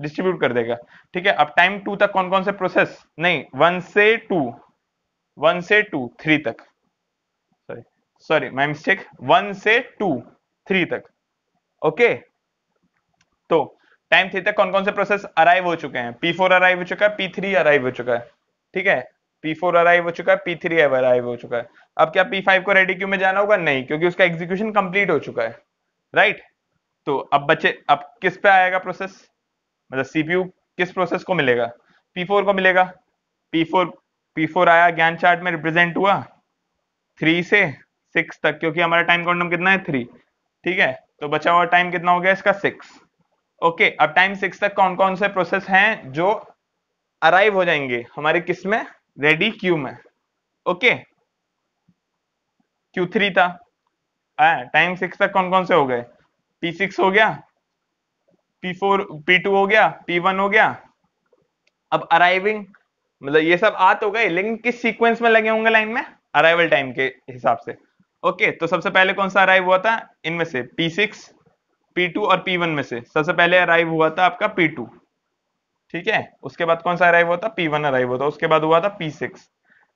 डिस्ट्रीब्यूट कर देगा ठीक है अब टाइम टू तक कौन कौन से प्रोसेस नहीं वन से टू वन से टू थ्री तक sorry sorry my mistake one से टू थ्री तक ओके तो टाइम थ्री तक कौन कौन से प्रोसेस अराइव हो चुके हैं पी फोर अराइव हो चुका है पी थ्री अराइव हो चुका है ठीक है पी फोर अराइव हो चुका है पी थ्री अराइव हो चुका है अब क्या पी फाइव को रेडी क्यू में जाना होगा नहीं क्योंकि उसका एग्जीक्यूशन कंप्लीट हो चुका है राइट right? तो अब बच्चे अब किस पे आएगा प्रोसेस मतलब सीपीयू किस प्रोसेस को मिलेगा P4 को मिलेगा P4 P4 आया ज्ञान चार्ट में रिप्रेजेंट हुआ थ्री से सिक्स तक क्योंकि हमारा टाइम क्वांटम कितना है थ्री ठीक है तो बचा हुआ टाइम कितना हो गया इसका सिक्स ओके अब टाइम सिक्स तक कौन कौन से प्रोसेस हैं जो अराइव हो जाएंगे हमारे किस में रेडी क्यू में ओके क्यू थ्री था टाइम सिक्स तक कौन कौन से हो गए P6 हो गया P4 P2 हो गया P1 हो गया अब अराइविंग मतलब ये सब आ तो गए लेकिन किस सीक्वेंस में लगे होंगे लाइन में अराइवल टाइम के हिसाब से ओके तो सबसे पहले कौन सा अराइव हुआ था इनमें से P6 P2 और P1 में से सबसे पहले अराइव हुआ था आपका P2 ठीक है उसके बाद कौन सा अराइव हुआ था P1 अराइव हुआ था उसके बाद हुआ था P6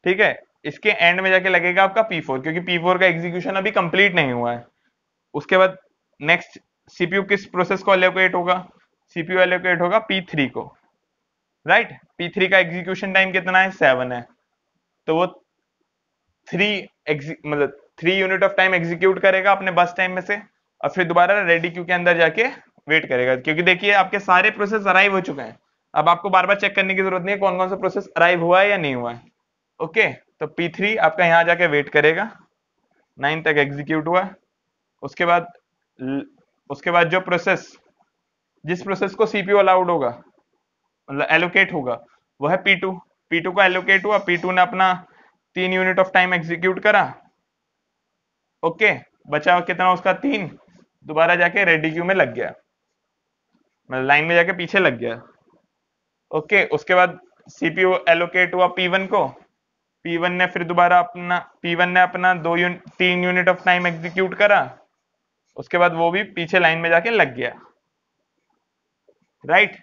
ठीक है इसके एंड में जाके लगेगा आपका P4 क्योंकि P4 का एग्जीक्यूशन अभी कंप्लीट नहीं हुआ है उसके बाद नेक्स्ट सीपीयू किस प्रोसेस को एलोकेट होगा सीपीयू एलोकेट होगा पी थ्री को राइट पी थ्री का एग्जीक्यूशन टाइम कितना है सेवन है तो वो थ्री मतलब three unit of time execute करेगा अपने बस टाइम में से और फिर दोबारा रेडी क्यू के अंदर जाके वेट करेगा क्योंकि देखिए आपके सारे प्रोसेस अराइव हो चुके हैं अब आपको बार बार चेक करने की जरूरत नहीं है कौन कौन सा प्रोसेस अराइव हुआ है या नहीं हुआ है ओके तो पी थ्री आपका यहाँ जाके वेट करेगा नाइन तक एग्जीक्यूट हुआ उसके बाद उसके बाद जो प्रोसेस जिस प्रोसेस को सीपीयू अलाउड होगा मतलब एलोकेट होगा वो है पी टू पी टू का एलोकेट हुआ पी टू ने अपना तीन यूनिट ऑफ टाइम एग्जीक्यूट करा ओके बचा कितना उसका तीन दोबारा जाके रेडी क्यू में लग गया मतलब लाइन में जाके पीछे लग गया ओके उसके बाद सीपीयू एलोकेट हुआ पी वन को पी वन ने फिर दोबारा अपना पी वन ने अपना दो यूनिट तीन यूनिट ऑफ टाइम एग्जीक्यूट करा उसके बाद वो भी पीछे लाइन में जाके लग गया राइट right?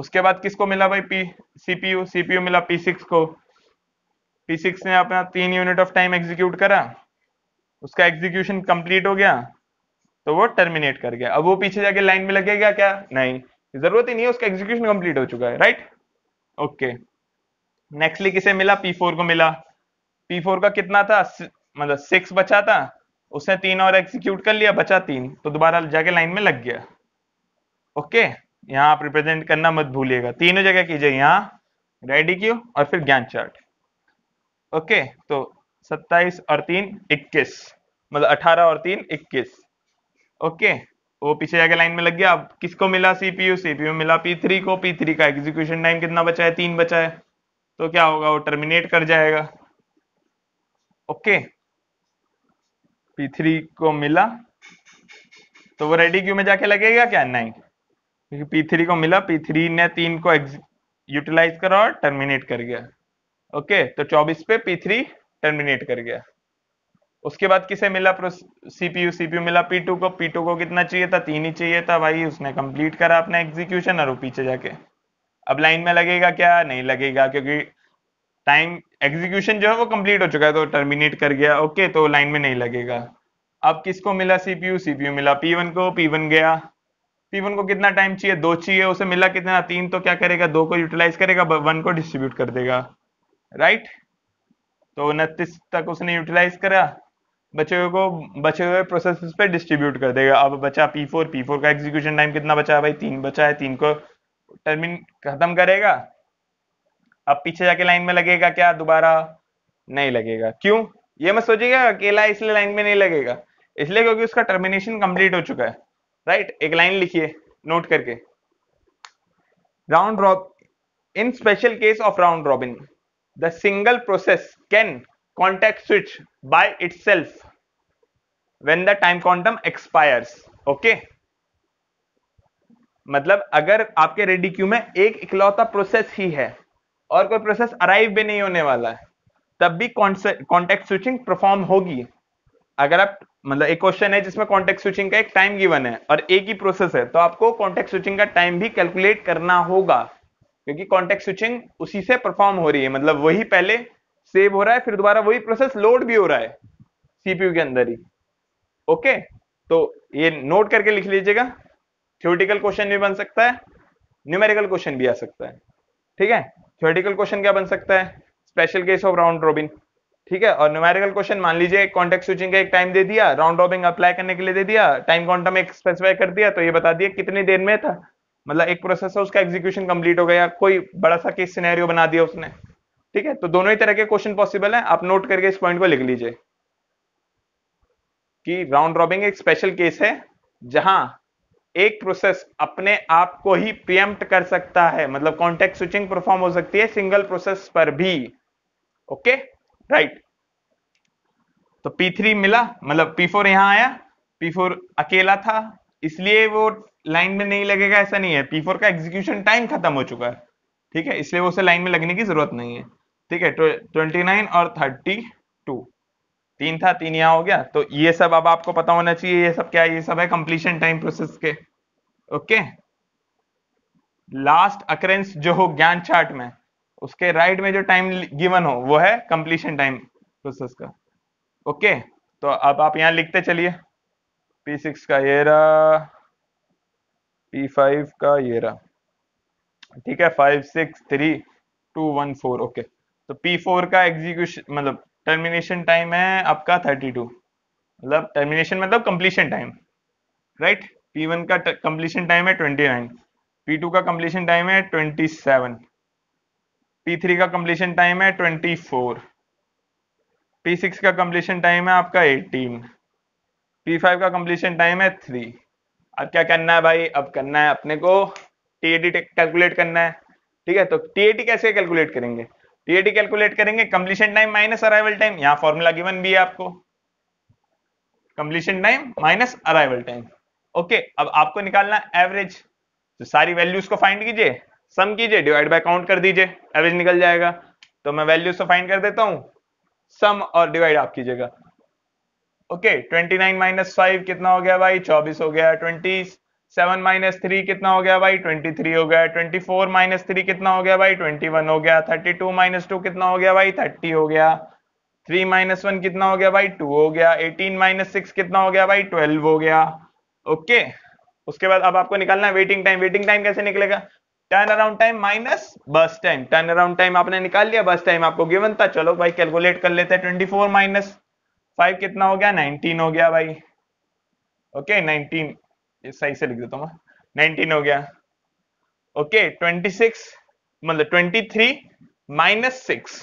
उसके बाद किसको मिला भाई पी सीपीयू सीपीयू मिला पी सिक्स को पी सिक्स ने अपना तीन यूनिट ऑफ टाइम एग्जीक्यूट करा उसका एग्जीक्यूशन कंप्लीट हो गया तो वो टर्मिनेट कर गया अब वो पीछे जाके लाइन में लगेगा क्या नहीं जरूरत ही नहीं है उसका एग्जीक्यूशन कंप्लीट हो चुका है राइट ओके नेक्स्टली किसे मिला पी फोर को मिला पी फोर का कितना था मतलब सिक्स बचा था उसने तीन और एक्सिक्यूट कर लिया बचा तीन तो दोबारा जाके लाइन में लग गया ओके यहाँ आप रिप्रेजेंट करना मत भूलिएगा तीनों जगह कीजिए यहाँ रेडी क्यू और फिर ज्ञान चार्ट ओके तो 27 और तीन 21 मतलब 18 और तीन 21 ओके वो पीछे जाके लाइन में लग गया अब किसको मिला सीपीयू सीपीयू मिला थ्री को थ्री का एग्जीक्यूशन टाइम कितना बचा है तीन बचा है तो क्या होगा वो टर्मिनेट कर जाएगा ओके P3 को मिला तो वो रेडी क्यू में जाके लगेगा क्या नहीं क्योंकि P3 को मिला P3 ने तीन को यूटिलाइज करा और टर्मिनेट कर गया ओके तो 24 पे P3 टर्मिनेट कर गया उसके बाद किसे मिला सीपीयू सीपीयू मिला P2 को P2 को कितना चाहिए था तीन ही चाहिए था भाई उसने कंप्लीट करा अपना एग्जीक्यूशन और वो पीछे जाके अब लाइन में लगेगा क्या नहीं लगेगा क्योंकि टाइम एग्जीक्यूशन जो है वो कंप्लीट हो चुका है तो टर्मिनेट कर गया ओके okay, तो लाइन में नहीं लगेगा अब किसको मिला सीपीयू सीपीयू मिला वन को वन गया वन को कितना टाइम चाहिए दो चाहिए उसे मिला कितना तीन तो क्या करेगा दो को यूटिलाइज करेगा वन को डिस्ट्रीब्यूट कर देगा राइट तो उनतीस तक उसने यूटिलाइज करा बचे हुए को बचे हुए प्रोसेस पे डिस्ट्रीब्यूट कर देगा अब बचा P4 P4 का एग्जीक्यूशन टाइम कितना बचा है भाई तीन बचा है तीन को टर्मिन खत्म करेगा अब पीछे जाके लाइन में लगेगा क्या दोबारा नहीं लगेगा क्यों ये मत सोचिएगा अकेला इसलिए लाइन में नहीं लगेगा इसलिए क्योंकि उसका टर्मिनेशन कंप्लीट हो चुका है राइट एक लाइन लिखिए नोट करके round robin special case of round robin the single process can context switch by itself when the time quantum expire okay मतलब अगर आपके रेडी क्यू में एक इकलौता प्रोसेस ही है और कोई प्रोसेस अराइव भी नहीं होने वाला है तब भी कॉन्टेक्ट स्विचिंग परफॉर्म होगी अगर आप मतलब एक क्वेश्चन है जिसमें कॉन्टेक्ट स्विचिंग का एक टाइम गिवन है और एक ही प्रोसेस है तो आपको कॉन्टेक्ट स्विचिंग का टाइम भी कैलकुलेट करना होगा क्योंकि कॉन्टेक्ट स्विचिंग उसी से परफॉर्म हो रही है मतलब वही पहले सेव हो रहा है फिर दोबारा वही प्रोसेस लोड भी हो रहा है सीपीयू के अंदर ही ओके तो ये नोट करके लिख लीजिएगा थ्योरेटिकल क्वेश्चन भी बन सकता है न्यूमेरिकल क्वेश्चन भी आ सकता है ठीक है थ्योरेटिकल क्वेश्चन क्या बन सकता है special case of round robin ठीक है और न्यूमेरिकल क्वेश्चन मान लीजिए कॉन्टेक्ट स्विचिंग का एक टाइम दे दिया राउंड रॉबिंग अप्लाई करने के लिए दे दिया टाइम क्वांटम एक स्पेसिफाई कर दिया तो ये बता दिया कितनी देर में था मतलब एक प्रोसेस है उसका एग्जीक्यूशन कंप्लीट हो गया कोई बड़ा सा केस सिनेरियो बना दिया उसने ठीक है तो दोनों ही तरह के क्वेश्चन पॉसिबल है आप नोट करके इस पॉइंट को लिख लीजिए कि राउंड रॉबिंग एक स्पेशल केस है जहां एक प्रोसेस अपने आप को ही प्रियम्प्ट कर सकता है मतलब कॉन्टेक्ट स्विचिंग परफॉर्म हो सकती है सिंगल प्रोसेस पर भी ओके राइट तो P3 मिला मतलब P4 यहां आया P4 अकेला था इसलिए वो लाइन में नहीं लगेगा ऐसा नहीं है P4 का एग्जीक्यूशन टाइम खत्म हो चुका है ठीक है इसलिए वो उसे लाइन में लगने की जरूरत नहीं है ठीक है ट्वेंटी तो नाइन और थर्टी टू तीन था तीन यहाँ हो गया तो ये सब अब आपको पता होना चाहिए ये सब क्या है ये सब है कंप्लीशन टाइम प्रोसेस के ओके लास्ट अक्रेंस जो हो ज्ञान चार्ट में उसके राइट right में जो टाइम गिवन हो वो है कंप्लीशन टाइम प्रोसेस का ओके तो अब आप यहाँ लिखते चलिए P6 का ये रहा P5 का ये रहा ठीक है five six three two one four okay तो P4 का एग्जीक्यूशन मतलब टर्मिनेशन टाइम है आपका 32 मतलब टर्मिनेशन मतलब कंप्लीशन टाइम राइट P1 का कंप्लीशन टाइम है 29 P2 का कंप्लीशन टाइम है 27 P3 का कंप्लीशन टाइम है 24 P6 का कंप्लीशन टाइम है आपका 18 P5 का कंप्लीशन टाइम है 3 अब क्या करना है भाई अब करना है अपने को टी कैलकुलेट करना है ठीक है तो टी कैसे कैलकुलेट करेंगे टीएटी कैलकुलेट करेंगे completion time minus arrival time यहां फॉर्मूला गिवन भी है आपको completion time minus arrival time okay अब आपको निकालना एवरेज तो सारी वैल्यूज को फाइंड कीजिए सम कीजिए डिवाइड बाय काउंट कर दीजिए एवरेज निकल जाएगा तो मैं वैल्यूज को फाइंड कर देता हूं सम और डिवाइड आप कीजिएगा okay twenty nine minus five कितना हो गया भाई चौबीस हो गया ट्वेंटी सेवन माइनस थ्री कितना हो गया भाई ट्वेंटी थ्री हो गया ट्वेंटी फोर माइनस थ्री कितना हो गया भाई ट्वेंटी वन हो गया थर्टी टू माइनस टू कितना हो गया भाई थर्टी हो गया थ्री माइनस वन कितना हो गया भाई टू हो गया एटीन माइनस सिक्स कितना हो गया भाई ट्वेल्व हो गया ओके okay. उसके बाद अब आपको निकालना है वेटिंग टाइम वेटिंग टाइम कैसे निकलेगा turn around time minus burst time turn around time आपने निकाल लिया बस टाइम आपको गिवन था चलो भाई कैलकुलेट कर लेते हैं ट्वेंटी फोर माइनस फाइव कितना हो गया नाइनटीन हो गया भाई ओके okay, नाइनटीन सही से लिख देता हूँ नाइनटीन हो गया ओके ट्वेंटी सिक्स मतलब ट्वेंटी थ्री माइनस सिक्स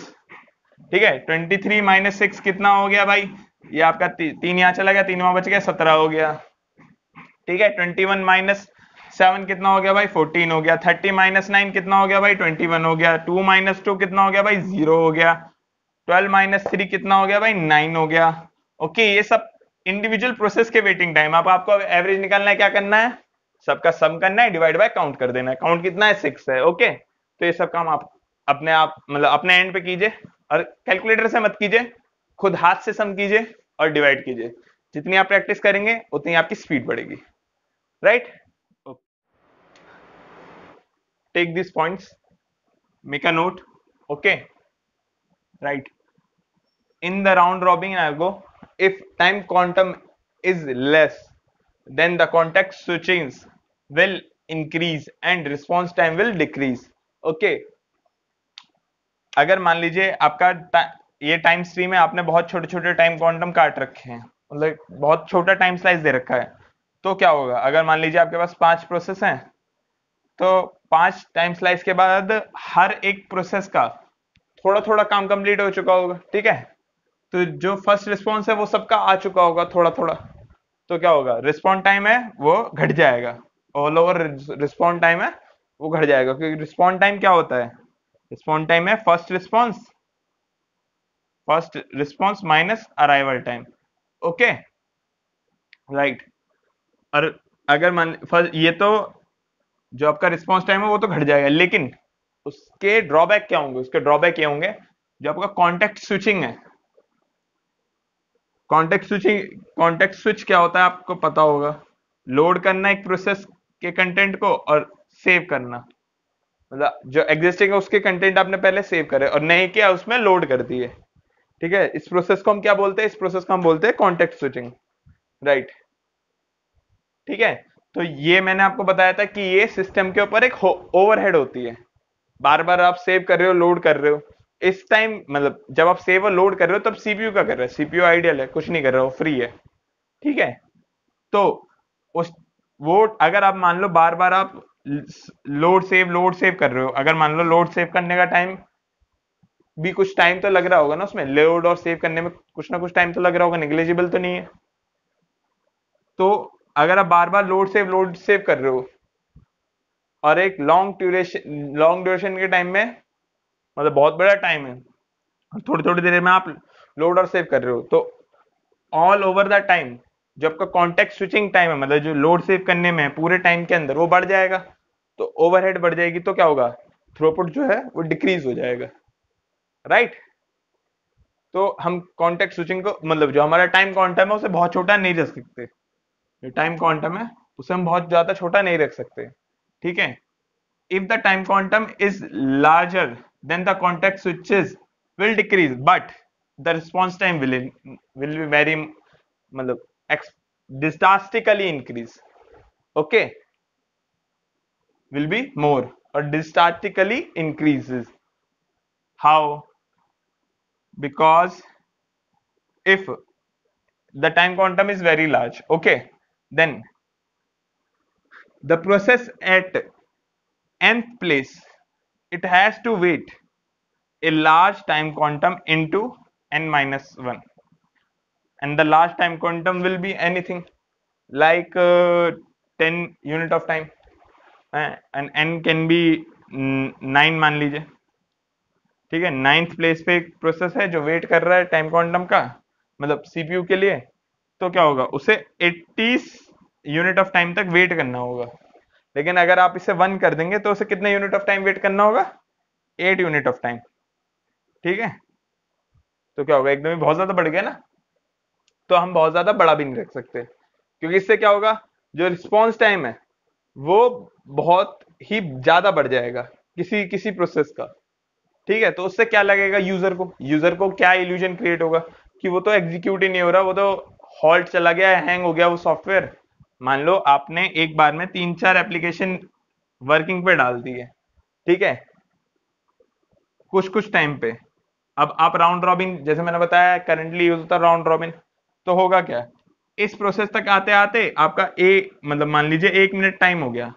ठीक है ट्वेंटी थ्री माइनस सिक्स कितना हो गया भाई ये आपका ती, तीन यहाँ चला गया तीन वहां बच गया सत्रह हो गया ठीक है ट्वेंटी वन माइनस सेवन कितना हो गया भाई फोर्टीन हो गया थर्टी माइनस नाइन कितना हो गया भाई ट्वेंटी वन हो गया टू माइनस टू कितना हो गया भाई जीरो हो गया ट्वेल्व माइनस थ्री कितना हो गया भाई नाइन हो गया ओके ये सब इंडिविजुअल प्रोसेस के वेटिंग टाइम आप आपको एवरेज निकालना है क्या करना है सबका सम करना है डिवाइड बाय काउंट कर देना है काउंट कितना है सिक्स है ओके तो ये सब काम आप अपने आप मतलब अपने एंड पे कीजिए और कैलकुलेटर से मत कीजिए खुद हाथ से सम कीजिए और डिवाइड कीजिए जितनी आप प्रैक्टिस करेंगे उतनी आपकी स्पीड बढ़ेगी right take this points make a note okay right in the round robin I go if time quantum is less then the context switchings will increase and response time will decrease okay अगर मान लीजिए आपका ये टाइम स्ट्रीम है आपने बहुत छोटे छोटे टाइम क्वांटम काट रखे हैं मतलब बहुत छोटा टाइम स्लाइस दे रखा है तो क्या होगा अगर मान लीजिए आपके पास पांच प्रोसेस हैं तो पांच टाइम स्लाइस के बाद हर एक प्रोसेस का थोड़ा थोड़ा काम कंप्लीट हो चुका होगा ठीक है तो जो फर्स्ट रिस्पॉन्स है वो सबका आ चुका होगा थोड़ा थोड़ा तो क्या होगा रिस्पॉन्ड टाइम है वो घट जाएगा ऑल ओवर रिस्पॉन्ड टाइम है वो घट जाएगा क्योंकि रिस्पॉन्ड टाइम क्या होता है रिस्पॉन्ड टाइम है first response first response minus arrival time okay right और अगर मान फर्स्ट ये तो जो आपका रिस्पॉन्स टाइम है वो तो घट जाएगा लेकिन उसके ड्रॉबैक क्या होंगे उसके ड्रॉबैक ये होंगे जो आपका कॉन्टेक्ट स्विचिंग है कॉन्टेक्ट स्विचिंग कॉन्टेक्ट स्विच क्या होता है आपको पता होगा लोड करना एक प्रोसेस के कंटेंट को और सेव करना मतलब जो एग्जिस्टिंग है उसके कंटेंट आपने पहले सेव करे और नहीं किया उसमें लोड कर दिए ठीक है इस प्रोसेस को हम क्या बोलते हैं इस प्रोसेस को हम बोलते हैं कॉन्टेक्ट स्विचिंग राइट ठीक है तो ये मैंने आपको बताया था कि ये सिस्टम के ऊपर एक ओवरहेड होती है बार बार आप सेव कर रहे हो लोड कर रहे हो इस टाइम मतलब जब आप सेवर लोड कर रहे हो तब सीपीयू का कर रहे हो सीपीयू आइडियल है कुछ नहीं कर रहा हो फ्री है ठीक है तो उस वो अगर आप मान लो बार बार आप लोड सेव लोड सेव कर रहे हो अगर मान लो लोड सेव करने का टाइम भी कुछ टाइम तो लग रहा होगा ना उसमें लोड और सेव करने में कुछ ना कुछ टाइम तो लग रहा होगा निग्लेजिबल तो नहीं है तो अगर आप बार बार लोड सेव लोड सेव कर रहे हो और एक लॉन्ग ड्यूरेशन लॉन्ग ड्यूरेशन के टाइम में मतलब बहुत बड़ा टाइम है थोड़ी थोड़ी देर में आप लोड और सेव कर रहे हो तो ऑल ओवर द टाइम जो आपका कॉन्टेक्ट स्विचिंग टाइम है मतलब जो लोड सेव करने में है पूरे टाइम के अंदर वो बढ़ जाएगा तो ओवरहेड बढ़ जाएगी तो क्या होगा थ्रोपुट जो है वो डिक्रीज हो जाएगा राइट right? तो हम कॉन्टेक्ट स्विचिंग को मतलब जो हमारा टाइम क्वांटम है उसे बहुत छोटा नहीं रख सकते जो टाइम क्वांटम है उसे हम बहुत ज्यादा छोटा नहीं रख सकते ठीक है if the time quantum is larger then the contact switches will decrease but the response time will in, will be very drastically increase okay will be more or drastically increases how because if the time quantum is very large okay then the process at nth place it has to wait a large time quantum into n minus 1 and the large time quantum will be anything like uh, 10 unit of time uh, and n can be nine मान लीजिए ठीक है नाइन्थ प्लेस पे एक प्रोसेस है जो वेट कर रहा है टाइम क्वांटम का मतलब सीपीयू के लिए तो क्या होगा उसे 80 यूनिट ऑफ टाइम तक वेट करना होगा लेकिन अगर आप इसे वन कर देंगे तो उसे कितने यूनिट ऑफ टाइम वेट करना होगा एट यूनिट ऑफ टाइम ठीक है तो क्या होगा एकदम ही बहुत ज्यादा बढ़ गया ना तो हम बहुत ज्यादा बड़ा भी नहीं रख सकते क्योंकि इससे क्या होगा जो रिस्पॉन्स टाइम है वो बहुत ही ज्यादा बढ़ जाएगा किसी किसी प्रोसेस का ठीक है तो उससे क्या लगेगा यूजर को यूजर को क्या इल्यूजन क्रिएट होगा कि वो तो एग्जीक्यूट ही नहीं हो रहा वो तो हॉल्ट चला गया हैंग हो गया वो सॉफ्टवेयर मान लो आपने एक बार में तीन चार एप्लीकेशन वर्किंग पे डाल दी है ठीक है कुछ कुछ टाइम पे अब आप राउंड रॉबिन जैसे मैंने बताया करंटली यूज होता राउंड रॉबिन तो होगा क्या इस प्रोसेस तक आते आते आपका ए मतलब मान लीजिए एक मिनट टाइम हो गया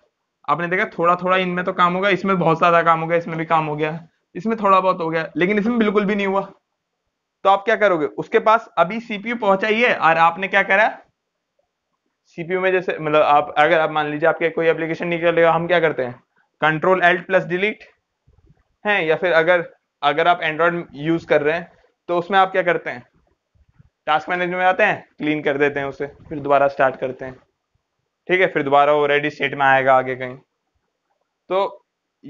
आपने देखा थोड़ा थोड़ा इनमें तो काम होगा इसमें बहुत ज्यादा काम हो गया इसमें भी काम हो गया इसमें थोड़ा बहुत हो गया लेकिन इसमें बिल्कुल भी नहीं हुआ तो आप क्या करोगे उसके पास अभी सीपीयू पहुंचा ही है और आपने क्या करा सीपीयू में जैसे मतलब आप अगर आप मान लीजिए आपके कोई एप्लीकेशन नहीं चलेगा हम क्या करते हैं कंट्रोल एल्ट प्लस डिलीट है या फिर अगर अगर आप एंड्रॉयड यूज कर रहे हैं तो उसमें आप क्या करते हैं टास्क मैनेजमेंट में आते हैं क्लीन कर देते हैं उसे फिर दोबारा स्टार्ट करते हैं ठीक है फिर दोबारा वो रेडी स्टेट में आएगा आगे कहीं तो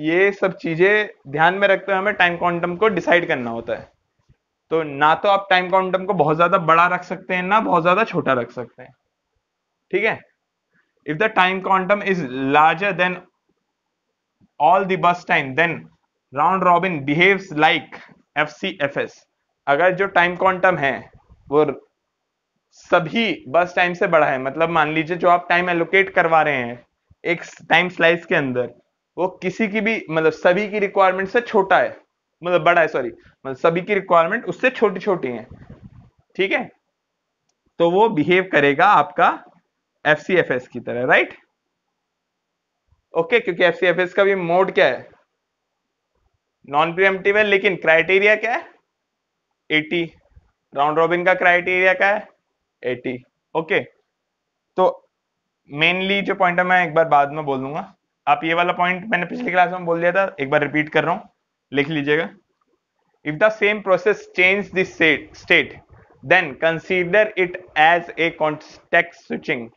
ये सब चीजें ध्यान में रखते हुए हमें टाइम क्वांटम को डिसाइड करना होता है तो ना तो आप टाइम क्वांटम को बहुत ज्यादा बड़ा रख सकते हैं ना बहुत ज्यादा छोटा रख सकते हैं ठीक है if the time quantum is larger than all the bus time then round robin behaves like fcfs अगर जो टाइम क्वांटम है वो सभी बस टाइम से बड़ा है मतलब मान लीजिए जो आप टाइम एलोकेट करवा रहे हैं एक टाइम स्लाइस के अंदर वो किसी की भी मतलब सभी की रिक्वायरमेंट से छोटा है मतलब बड़ा है सॉरी मतलब सभी की रिक्वायरमेंट उससे छोटी छोटी है ठीक है तो वो बिहेव करेगा आपका एफ की तरह राइट ओके okay, क्योंकि एफ का भी मोड क्या है नॉन प्रियमटिव है लेकिन क्राइटेरिया क्या है एटी राउंड रॉबिन का क्राइटेरिया क्या है एटी ओके okay. तो मेनली जो पॉइंट है मैं एक बार बाद में बोल दूंगा आप ये वाला पॉइंट मैंने पिछली क्लास में बोल दिया था एक बार रिपीट कर रहा हूं लिख लीजिएगा if the same process change this state then consider it as a context switching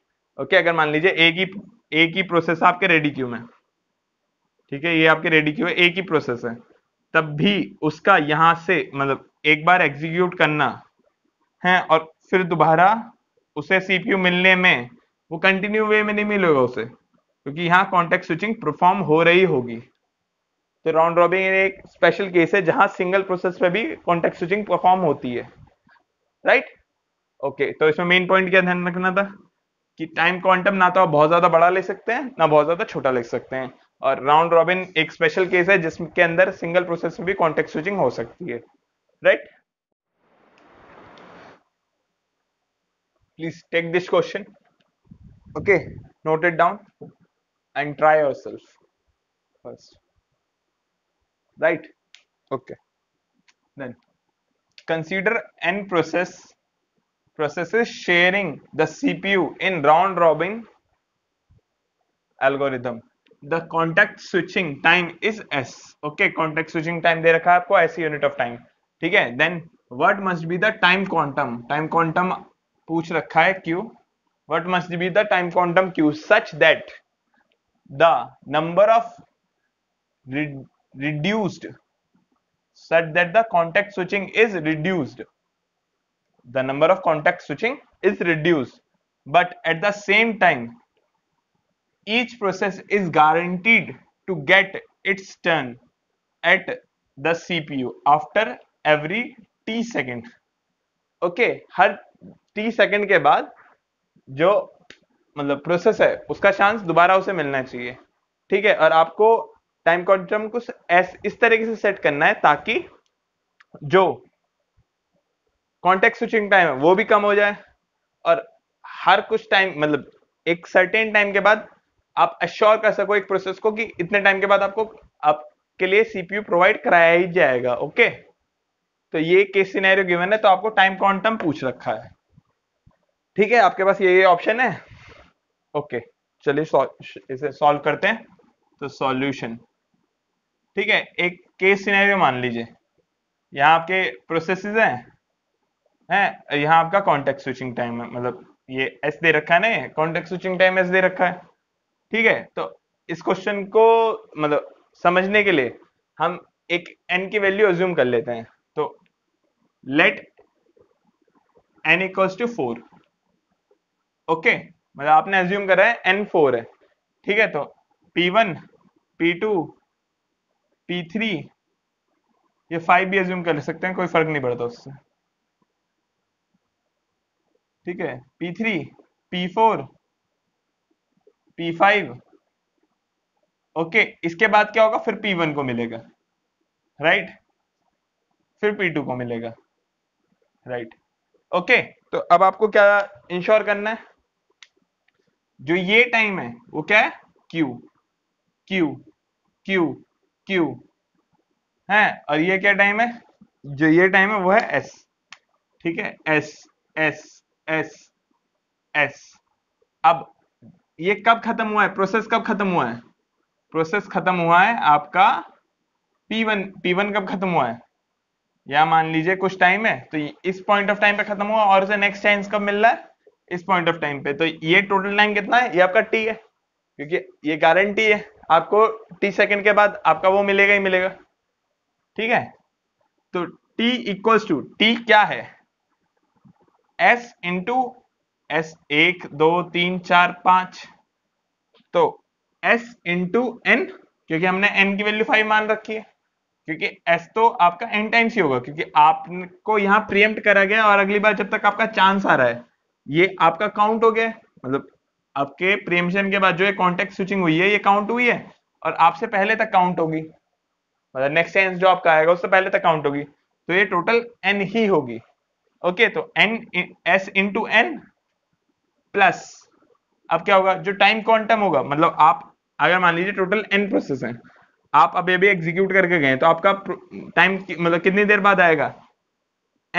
okay अगर मान लीजिए एक ही एक ही प्रोसेस आपके रेडी क्यू में ठीक है ये आपके रेडी क्यू है एक ही प्रोसेस है तब भी उसका यहां से मतलब एक बार एग्जीक्यूट करना है और फिर दोबारा उसे सीपीयू मिलने में वो कंटिन्यू वे में नहीं मिलेगा उसे क्योंकि यहाँ कॉन्टेक्ट स्विचिंग परफॉर्म हो रही होगी तो राउंड रॉबिंग एक स्पेशल केस है जहां सिंगल प्रोसेस पे भी कॉन्टेक्ट स्विचिंग परफॉर्म होती है राइट ओके तो इसमें मेन पॉइंट क्या ध्यान रखना था कि टाइम क्वांटम ना तो आप बहुत ज्यादा बड़ा ले सकते हैं ना बहुत ज्यादा छोटा ले सकते हैं और राउंड रॉबिन एक स्पेशल केस है जिसके अंदर सिंगल प्रोसेस में भी कॉन्टेक्ट स्विचिंग हो सकती है right please take this question okay note it down and try self first right okay then consider n process processes sharing the CPU in round robin algorithm. The contact switching time is S. Okay, contact switching time दे रखा है आपको ऐसी unit of time. ठीक है then what must be the time quantum time quantum पूछ रखा है q what must be the time quantum q such that the number of reduced such that the context switching is reduced the number of contact switching is reduced but at the same time each process is guaranteed to get its turn at the cpu after every t second okay, har t second ke baad jo matlab process hai uska chance dobara use milna chahiye theek hai aur aapko time quantum को इस तरीके से सेट करना है ताकि जो कॉन्टेक्ट स्विचिंग टाइम है वो भी कम हो जाए और हर कुछ टाइम मतलब एक सर्टेन टाइम के बाद आप अश्योर कर सको एक प्रोसेस को कि इतने टाइम के बाद आपको आपके लिए सीपीयू प्रोवाइड कराया ही जाएगा ओके तो ये केस सिनेरियो गिवन है तो आपको टाइम क्वांटम पूछ रखा है ठीक है आपके पास ये ये ऑप्शन है ओके चलिए इसे सॉल्व करते हैं तो सॉल्यूशन ठीक है एक केस सिनेरियो मान लीजिए यहाँ आपके प्रोसेसेस हैं है यहाँ आपका कॉन्टेक्ट स्विचिंग टाइम है मतलब ये एस दे रखा है ना कॉन्टेक्ट स्विचिंग टाइम एस दे रखा है ठीक है तो इस क्वेश्चन को मतलब समझने के लिए हम एक एन की वैल्यू एज्यूम कर लेते हैं तो let n equals to four okay मतलब आपने एज्यूम करा है एन फोर है ठीक है तो P one P two P three ये फाइव भी एज्यूम कर सकते हैं कोई फर्क नहीं पड़ता उससे ठीक है P three P four P five okay इसके बाद क्या होगा फिर पी वन को मिलेगा राइट फिर पी टू को मिलेगा राइट ओके तो अब आपको क्या इंश्योर करना है जो ये टाइम है वो क्या है क्यू क्यू क्यू क्यू है और ये क्या टाइम है जो ये टाइम है वो है एस ठीक है एस एस एस एस अब ये कब खत्म हुआ है प्रोसेस कब खत्म हुआ है प्रोसेस खत्म हुआ है आपका P1 P1 कब खत्म हुआ है या मान लीजिए कुछ टाइम है तो इस पॉइंट ऑफ टाइम पे खत्म हुआ और उसे नेक्स्ट चांस कब मिल रहा है इस पॉइंट ऑफ टाइम पे तो ये टोटल टाइम कितना है ये आपका टी है क्योंकि ये गारंटी है आपको टी सेकेंड के बाद आपका वो मिलेगा ही मिलेगा ठीक है तो टी इक्वल्स टू टी क्या है एस इंटू एस एक दो तीन चार पांच तो एस इंटू एन क्योंकि हमने एन की वैल्यू फाइव मान रखी है क्योंकि एस तो आपका एन टाइम्स ही होगा क्योंकि आपको यहां प्रियम्प्ट करा गया और अगली बार जब तक आपका चांस आ रहा है ये आपका काउंट हो गया मतलब आपके प्रियमशन के बाद जो कॉन्टेक्ट स्विचिंग हुई है ये काउंट हुई है और आपसे पहले तक काउंट होगी मतलब नेक्स्ट सेंस जो आपका आएगा उससे पहले तक काउंट होगी तो ये टोटल एन ही होगी ओके तो n s into n plus अब क्या होगा जो टाइम क्वांटम होगा मतलब आप अगर मान लीजिए टोटल एन प्रोसेस है आप अभी अभी एग्जीक्यूट करके गए तो आपका टाइम मतलब कितनी देर बाद आएगा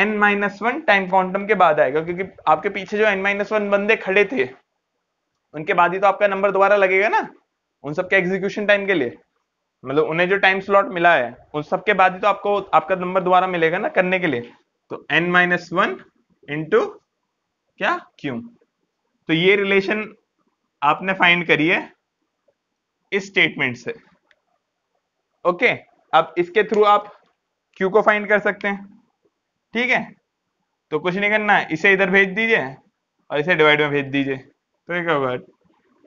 n minus one time quantum के बाद आएगा क्योंकि आपके पीछे जो एन माइनस वन बंदे खड़े थे उनके बाद ही तो आपका नंबर दोबारा लगेगा ना उन सबके एग्जीक्यूशन टाइम के लिए मतलब उन्हें जो टाइम स्लॉट मिला है उन सबके बाद ही तो आपको आपका नंबर दोबारा मिलेगा ना करने के लिए तो एन माइनस वन इंटू क्या क्यू तो ये रिलेशन आपने फाइंड करी है इस स्टेटमेंट से ओके अब इसके थ्रू आप क्यू को फाइंड कर सकते हैं ठीक है तो कुछ नहीं करना इसे इधर भेज दीजिए और इसे डिवाइड में भेज दीजिए तो ये क्या होगा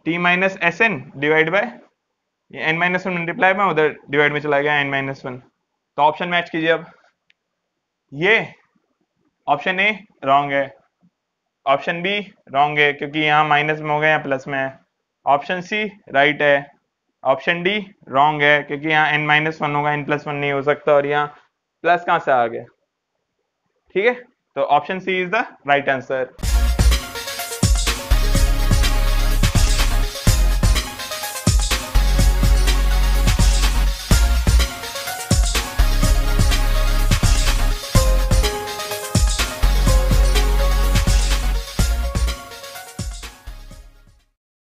T minus s n divide by n minus one multiply में उधर डिवाइड में चला गया एन माइनस वन तो ऑप्शन मैच कीजिए अब ये ऑप्शन ए रॉन्ग है ऑप्शन बी रॉन्ग है क्योंकि यहाँ माइनस में हो गया या प्लस में है ऑप्शन सी राइट है ऑप्शन डी रॉन्ग है क्योंकि यहाँ एन माइनस वन होगा एन प्लस वन नहीं हो सकता और यहाँ प्लस कहाँ से आ गया ठीक है तो option C is the right answer